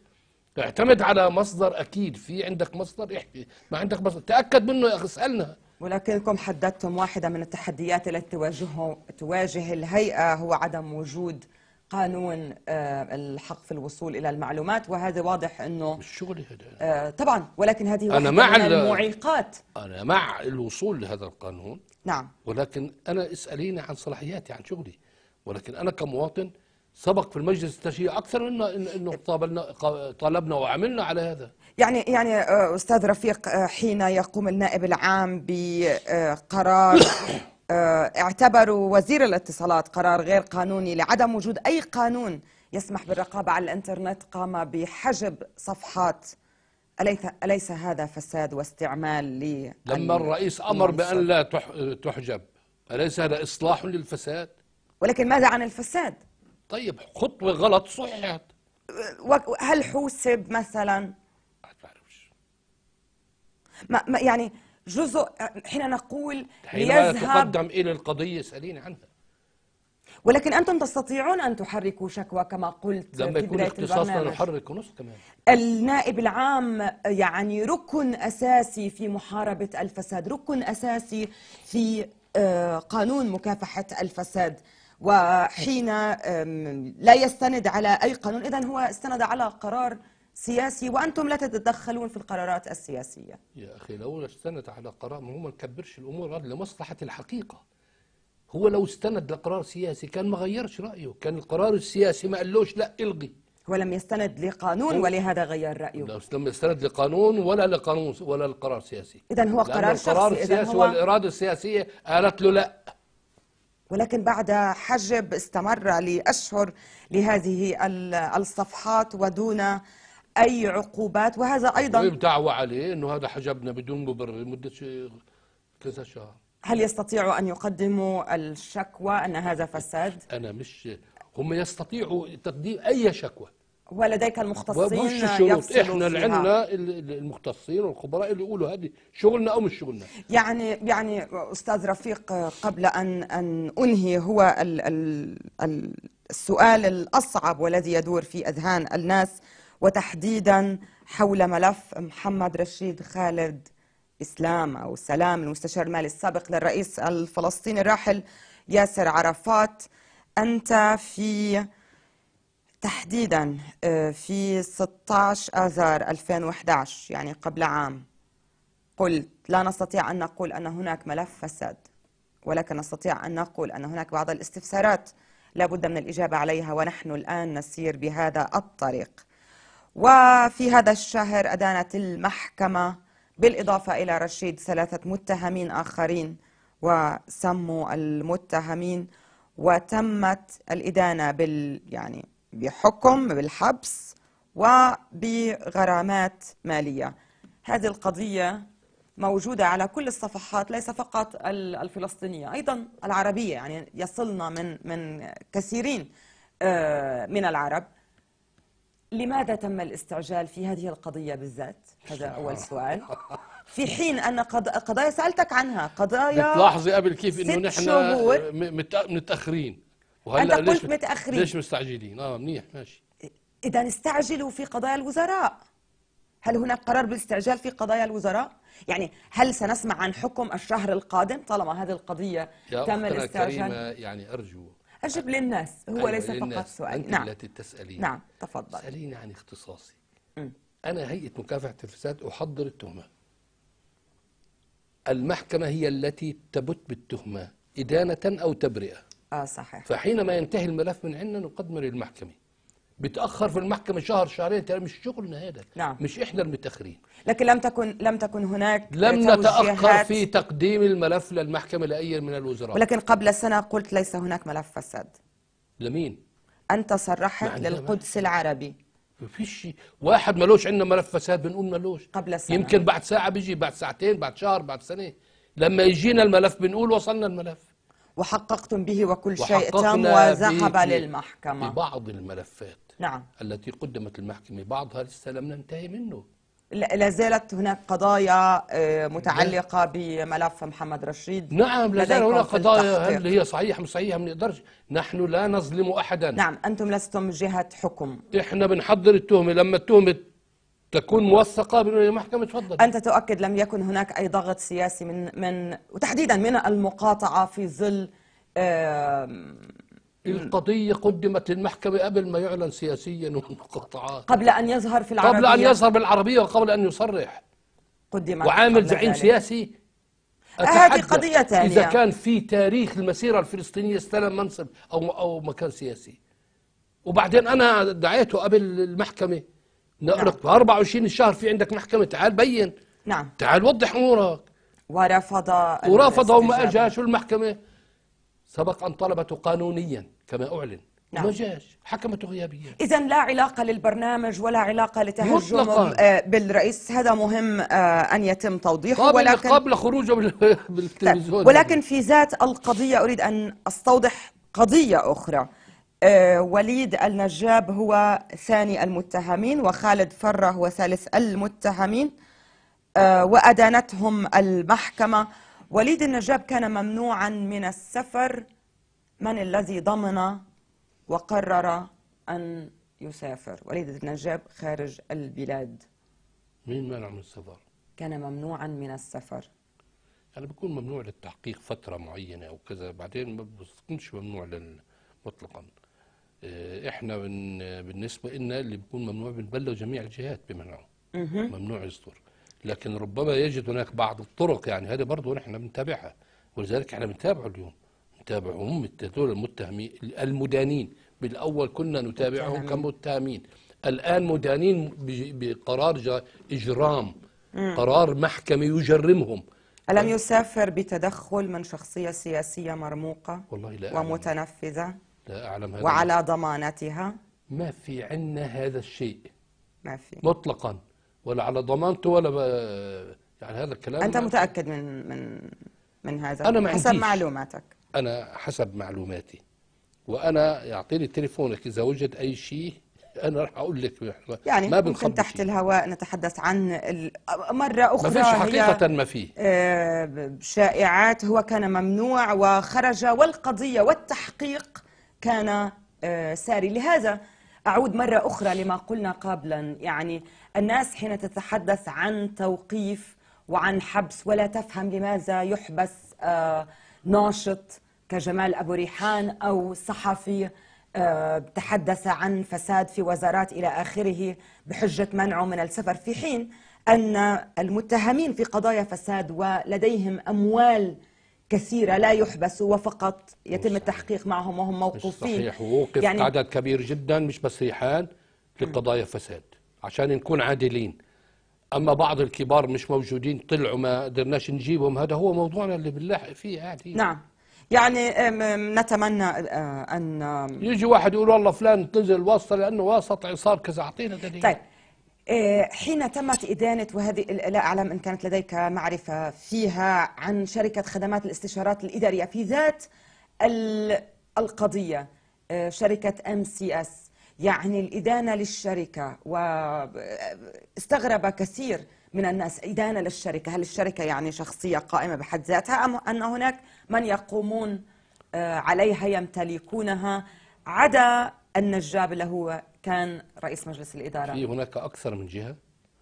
اعتمد على مصدر اكيد في عندك مصدر احكي ما عندك مصدر تاكد منه يا اخي اسالنا ولكنكم حددتم واحده من التحديات التي تواجهه تواجه الهيئه هو عدم وجود قانون آه، الحق في الوصول الى المعلومات وهذا واضح انه شغلي هذا آه، طبعا ولكن هذه أنا مع من المعيقات انا مع الوصول لهذا القانون نعم ولكن انا اساليني عن صلاحياتي عن شغلي ولكن انا كمواطن سبق في المجلس التشريعي اكثر من انه طالبنا وعملنا على هذا يعني يعني آه، استاذ رفيق آه، حين يقوم النائب العام بقرار آه، اعتبروا وزير الاتصالات قرار غير قانوني لعدم وجود اي قانون يسمح بالرقابه على الانترنت قام بحجب صفحات أليس أليس هذا فساد واستعمال ل لما الرئيس أمر بأن لا تحجب أليس هذا إصلاح للفساد؟ ولكن ماذا عن الفساد؟ طيب خطوة غلط صحت هل حوسب مثلا؟ ما بعرفش ما يعني جزء حين نقول ليذهب تقدم إلى القضية اسأليني عنها ولكن أنتم تستطيعون أن تحركوا شكوى كما قلت لما يكون اختصاصنا نحرك ونص كمان النائب العام يعني ركن أساسي في محاربة الفساد ركن أساسي في آه، قانون مكافحة الفساد وحين لا يستند على أي قانون إذا هو استند على قرار سياسي وأنتم لا تتدخلون في القرارات السياسية يا أخي لو استند على قرار ما هو ما نكبرش الأمور لمصلحة الحقيقة هو لو استند لقرار سياسي كان ما غيرش رأيه كان القرار السياسي ما قالوش لا إلغي هو لم يستند لقانون ولهذا غير رأيه لم يستند لقانون ولا لقانون ولا لقرار سياسي إذا هو قرار شخصي القرار السياسي هو... والإرادة السياسية قالت له لا ولكن بعد حجب استمر لأشهر لهذه الصفحات ودون أي عقوبات وهذا أيضا دعوى عليه أنه هذا حجبنا بدون مبرر لمدة كذا شهر هل يستطيعوا أن يقدموا الشكوى أن هذا فساد؟ أنا مش هم يستطيعوا تقديم أي شكوى ولديك المختصين مش الشروط احنا اللي عندنا المختصين والخبراء اللي يقولوا هذه شغلنا او مش شغلنا يعني يعني استاذ رفيق قبل ان ان انهي هو الـ الـ السؤال الاصعب والذي يدور في اذهان الناس وتحديدا حول ملف محمد رشيد خالد اسلام او سلام المستشار المالي السابق للرئيس الفلسطيني الراحل ياسر عرفات انت في تحديدا آه، في 16 آذار 2011 يعني قبل عام قلت لا نستطيع أن نقول أن هناك ملف فساد ولكن نستطيع أن نقول أن هناك بعض الاستفسارات لا بد من الإجابة عليها ونحن الآن نسير بهذا الطريق وفي هذا الشهر أدانت المحكمة بالإضافة إلى رشيد ثلاثة متهمين آخرين وسموا المتهمين وتمت الإدانة بال يعني بحكم بالحبس وبغرامات مالية هذه القضية موجودة على كل الصفحات ليس فقط الفلسطينية أيضا العربية يعني يصلنا من, من كثيرين آه، من العرب لماذا تم الاستعجال في هذه القضية بالذات؟ هذا أول سؤال في حين أن قضايا سألتك عنها قضايا بتلاحظي قبل كيف أنه نحن متأخرين وهلا أنت قلت متأخرين ليش مستعجلين؟ اه منيح ماشي إذا استعجلوا في قضايا الوزراء هل هناك قرار بالاستعجال في قضايا الوزراء؟ يعني هل سنسمع عن حكم الشهر القادم طالما هذه القضية يا تم الاستعجال؟ يعني أرجو أجب للناس هو أيوة، ليس للناس. فقط سؤال نعم التي تسألين نعم تفضل سأليني عن اختصاصي أنا هيئة مكافحة الفساد أحضر التهمة المحكمة هي التي تبت بالتهمة إدانة أو تبرئة اه صحيح فحينما ينتهي الملف من عندنا نقدمه للمحكمه بتاخر في المحكمه شهر شهرين ترى مش شغلنا هذا نعم. مش احنا المتاخرين لكن لم تكن لم تكن هناك لم نتاخر في تقديم الملف للمحكمه لاي من الوزراء ولكن قبل سنه قلت ليس هناك ملف فساد لمين انت صرحت للقدس ما. العربي ما فيش واحد ملوش عندنا ملف فساد بنقول ملوش قبل سنة. يمكن بعد ساعه بيجي بعد ساعتين بعد شهر بعد سنه لما يجينا الملف بنقول وصلنا الملف وحققتم به وكل شيء تم وذهب للمحكمة ببعض الملفات نعم التي قدمت المحكمة بعضها لسه لم ننتهي منه لا زالت هناك قضايا آه، متعلقة بملف محمد رشيد نعم لا زال هناك قضايا هل هي صحيحة مش صحيحة ما نقدرش نحن لا نظلم أحدا نعم أنتم لستم جهة حكم إحنا بنحضر التهمة لما التهمة تكون موثقه بالمحكمه تفضل انت تؤكد لم يكن هناك اي ضغط سياسي من من وتحديدا من المقاطعه في ظل القضية قدمت للمحكمة قبل ما يعلن سياسيا والمقاطعات قبل أن يظهر في العربية قبل أن يظهر بالعربية وقبل أن يصرح قدمت وعامل زعيم سياسي آه، هذه قضية ثانية إذا كان في تاريخ المسيرة الفلسطينية استلم منصب أو أو مكان سياسي وبعدين أنا دعيته قبل المحكمة نقرق نعم. 24 الشهر في عندك محكمة تعال بين نعم تعال وضح أمورك ورفض ورفض وما أجاش والمحكمة سبق أن طلبته قانونيا كما أعلن نعم. جاش حكمته غيابيا اذا لا علاقه للبرنامج ولا علاقه لتهجمهم آه، بالرئيس هذا مهم آه، ان يتم توضيحه قبل ولكن قبل خروجه بالتلفزيون ولكن في ذات القضيه اريد ان استوضح قضيه اخرى آه، وليد النجاب هو ثاني المتهمين وخالد فره هو ثالث المتهمين وادانتهم المحكمه وليد النجاب كان ممنوعا من السفر من الذي ضمن وقرر أن يسافر وليد النجاب خارج البلاد مين منع من السفر؟ كان ممنوعا من السفر يعني بكون ممنوع للتحقيق فترة معينة أو كذا بعدين ما بكونش ممنوع مطلقا إيه، احنا بالنسبة لنا اللي بكون ممنوع بنبلغ جميع الجهات بمنعه ممنوع يصدر لكن ربما يجد هناك بعض الطرق يعني هذه برضه نحن بنتابعها ولذلك احنا بنتابعه اليوم نتابعهم هذول المتهمين المدانين بالاول كنا نتابعهم كمتهمين الان مدانين بقرار اجرام قرار محكمه يجرمهم ألم يسافر بتدخل من شخصية سياسية مرموقة والله لا أعلم. ومتنفذة لا أعلم هذا وعلى ضمانتها ما في عندنا هذا الشيء ما في مطلقا ولا على ضمانته ولا يعني هذا الكلام انت متاكد من من من هذا أنا ما حسب معلوماتك انا حسب معلوماتي وانا يعطيني تليفونك اذا وجد اي شيء انا راح اقول لك يعني ما ممكن تحت فيه. الهواء نتحدث عن مره اخرى ما فيش حقيقه ما فيه آه، شائعات هو كان ممنوع وخرج والقضيه والتحقيق كان آه، ساري لهذا اعود مره اخرى لما قلنا قبلا يعني الناس حين تتحدث عن توقيف وعن حبس ولا تفهم لماذا يحبس آه، ناشط كجمال أبو ريحان أو صحفي آه، تحدث عن فساد في وزارات إلى آخره بحجة منعه من السفر في حين أن المتهمين في قضايا فساد ولديهم أموال كثيرة لا يحبسوا وفقط يتم التحقيق معهم وهم موقوفين صحيح ووقف يعني عدد كبير جدا مش بس ريحان لقضايا فساد عشان نكون عادلين اما بعض الكبار مش موجودين طلعوا ما قدرناش نجيبهم هذا هو موضوعنا اللي بنلاحق فيه عادي نعم يعني نتمنى أه، ان يجي واحد يقول والله فلان نزل واسطه لانه واسط عصار كذا اعطينا دليل طيب أه، حين تمت إدانة وهذه لا أعلم إن كانت لديك معرفة فيها عن شركة خدمات الاستشارات الإدارية في ذات القضية أه، شركة ام سي اس يعني الإدانة للشركة واستغرب كثير من الناس إدانة للشركة هل الشركة يعني شخصية قائمة بحد ذاتها أم أن هناك من يقومون آه، عليها يمتلكونها عدا النجاب اللي هو كان رئيس مجلس الإدارة في هناك أكثر من جهة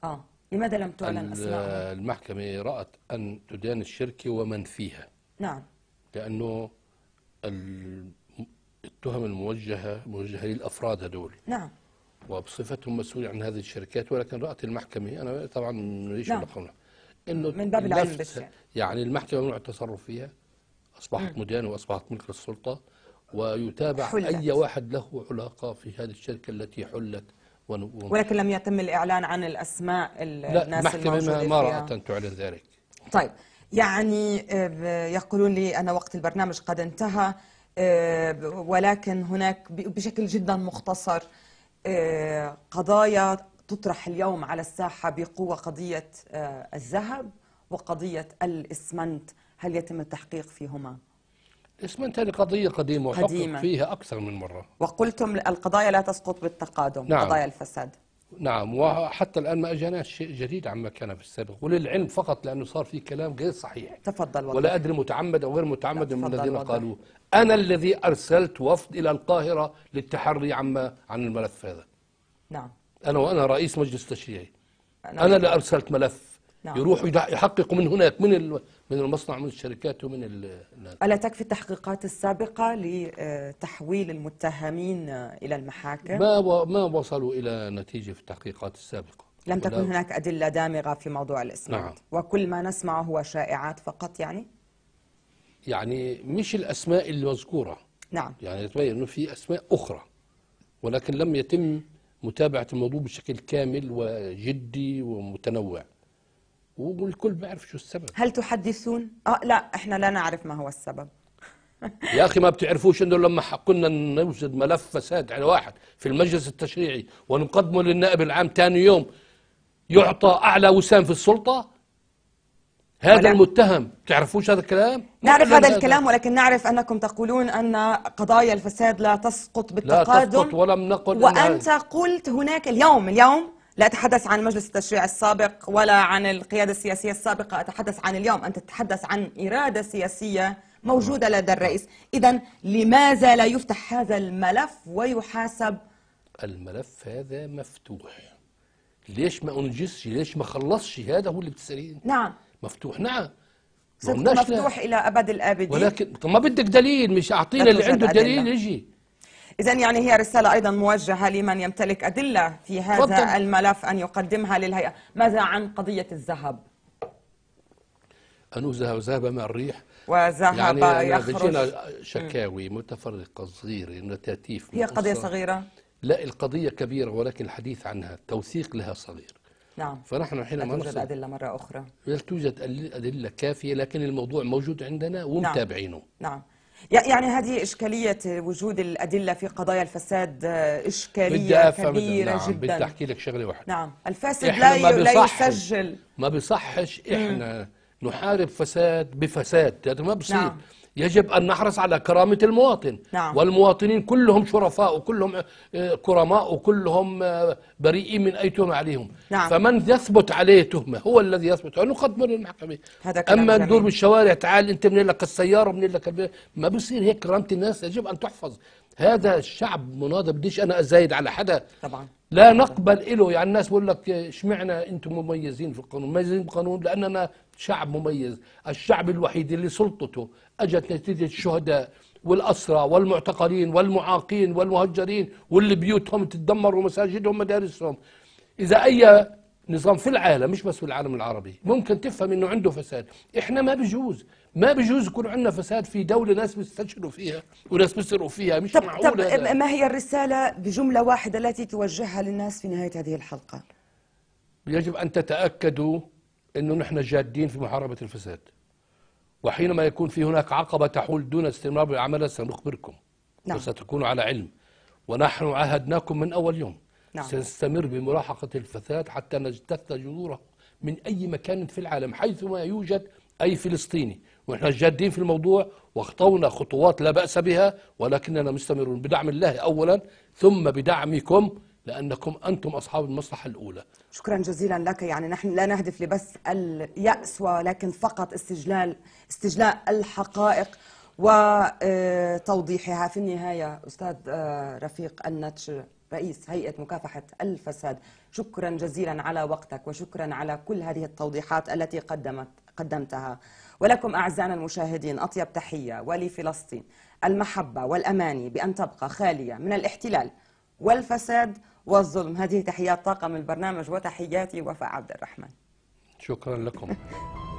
آه لماذا لم تعلن أسماء المحكمة رأت أن تدان الشركة ومن فيها نعم لأنه التهم الموجهة موجهة للأفراد هدول نعم وبصفتهم مسؤول عن هذه الشركات ولكن رأت المحكمة أنا طبعا ليش نعم. إنه من باب العلم بس يعني. يعني, المحكمة ممنوع التصرف فيها أصبحت مدينة وأصبحت ملك للسلطة ويتابع حلت. أي واحد له علاقة في هذه الشركة التي حلت ولكن لم يتم الإعلان عن الأسماء الناس المحكمة المحكمة ما رأت أن تعلن ذلك طيب يعني آه، يقولون لي أن وقت البرنامج قد انتهى آه، ولكن هناك بشكل جدا مختصر آه، قضايا تطرح اليوم على الساحة بقوة قضية آه، الذهب وقضية الإسمنت هل يتم التحقيق فيهما؟ الإسمنت هذه قضية قديمة قديمة فيها أكثر من مرة وقلتم القضايا لا تسقط بالتقادم نعم. قضايا الفساد نعم وحتى الآن ما أجانا شيء جديد عما كان في السابق وللعلم فقط لأنه صار في كلام غير صحيح تفضل وضح. ولا أدري متعمد أو غير متعمد من الذين قالوه أنا الذي أرسلت وفد إلى القاهرة للتحري عما عن الملف هذا نعم أنا وأنا رئيس مجلس تشريعي نعم. أنا اللي أرسلت ملف نعم. يروحوا يحققوا من هناك من من المصنع من الشركات ومن ال... ألا تكفي التحقيقات السابقة لتحويل المتهمين إلى المحاكم؟ ما و... ما وصلوا إلى نتيجة في التحقيقات السابقة لم تكن هناك أدلة دامغة في موضوع الإسناد نعم. وكل ما نسمعه هو شائعات فقط يعني؟ يعني مش الأسماء اللي مذكورة نعم يعني تبين أنه في أسماء أخرى ولكن لم يتم متابعة الموضوع بشكل كامل وجدي ومتنوع والكل بيعرف شو السبب هل تحدثون؟ آه لا احنا لا نعرف ما هو السبب يا اخي ما بتعرفوش انه لما كنا نوجد ملف فساد على واحد في المجلس التشريعي ونقدمه للنائب العام ثاني يوم يعطى اعلى وسام في السلطه هذا المتهم تعرفوش هذا الكلام نعرف هذا الكلام ولكن نعرف أنكم تقولون أن قضايا الفساد لا تسقط بالتقادم لا تسقط ولم نقل وأنت قلت هناك اليوم اليوم لا أتحدث عن مجلس التشريع السابق ولا عن القيادة السياسية السابقة أتحدث عن اليوم أنت تتحدث عن إرادة سياسية موجودة لدى الرئيس إذا لماذا لا يفتح هذا الملف ويحاسب الملف هذا مفتوح ليش ما أنجزش ليش ما خلصش هذا هو اللي بتسألين نعم مفتوح نعم صدق مفتوح الى ابد الابدين ولكن ما بدك دليل مش اعطينا اللي عنده دليل يجي إذا يعني هي رسالة أيضا موجهة لمن يمتلك أدلة في هذا فضل. الملف أن يقدمها للهيئة ماذا عن قضية الذهب؟ أنو ذهب ذهب مع الريح وذهب يعني يخرج شكاوي متفرقة صغيرة نتاتيف هي قضية صغيرة؟ لا القضية كبيرة ولكن الحديث عنها التوثيق لها صغير نعم فنحن حينما لا توجد أدلة مرة أخرى لا توجد أدلة كافية لكن الموضوع موجود عندنا ومتابعينه نعم, نعم. يعني هذه إشكالية وجود الأدلة في قضايا الفساد آه، إشكالية كبيرة نعم جدا بدي أحكي لك شغلة واحدة نعم الفاسد لا, لا يسجل ما بصحش إحنا مم. نحارب فساد بفساد هذا ما بصير نعم. يجب أن نحرص على كرامة المواطن نعم. والمواطنين كلهم شرفاء وكلهم آه، كرماء وكلهم آه، بريئين من أي تهمة عليهم نعم. فمن يثبت عليه تهمة هو الذي يثبت عنه قد من المحكمة أما تدور بالشوارع تعال أنت من لك السيارة من لك ما بصير هيك كرامة الناس يجب أن تحفظ هذا الشعب مناضل بديش أنا أزايد على حدا طبعا لا نقبل له يعني الناس بقول لك اشمعنا انتم مميزين في القانون مميزين بالقانون لاننا شعب مميز الشعب الوحيد اللي سلطته أجت نتيجة الشهداء والأسرى والمعتقلين والمعاقين والمهجرين واللي بيوتهم تدمر ومساجدهم مدارسهم إذا أي نظام في العالم مش بس في العالم العربي ممكن تفهم انه عنده فساد احنا ما بجوز ما بجوز يكون عندنا فساد في دوله ناس بيستشهدوا فيها وناس بيسرقوا فيها مش طب معقوله طب هذا. ما هي الرساله بجمله واحده التي توجهها للناس في نهايه هذه الحلقه يجب ان تتاكدوا انه نحن جادين في محاربه الفساد وحينما يكون في هناك عقبة تحول دون استمرار بالأعمال سنخبركم نعم. وستكونوا على علم ونحن عهدناكم من أول يوم نعم. سنستمر بملاحقة الفساد حتى نجتث جذوره من أي مكان في العالم حيثما يوجد أي فلسطيني ونحن جادين في الموضوع واخطونا خطوات لا بأس بها ولكننا مستمرون بدعم الله أولا ثم بدعمكم لأنكم أنتم أصحاب المصلحة الأولى شكرا جزيلا لك يعني نحن لا نهدف لبس اليأس ولكن فقط استجلال استجلاء الحقائق وتوضيحها في النهاية أستاذ آه، رفيق النتش رئيس هيئة مكافحة الفساد شكرا جزيلا على وقتك وشكرا على كل هذه التوضيحات التي قدمت قدمتها ولكم أعزائنا المشاهدين أطيب تحية ولفلسطين المحبة والأماني بأن تبقى خالية من الاحتلال والفساد والظلم هذه تحيات طاقم البرنامج وتحياتي وفاء عبد الرحمن شكرا لكم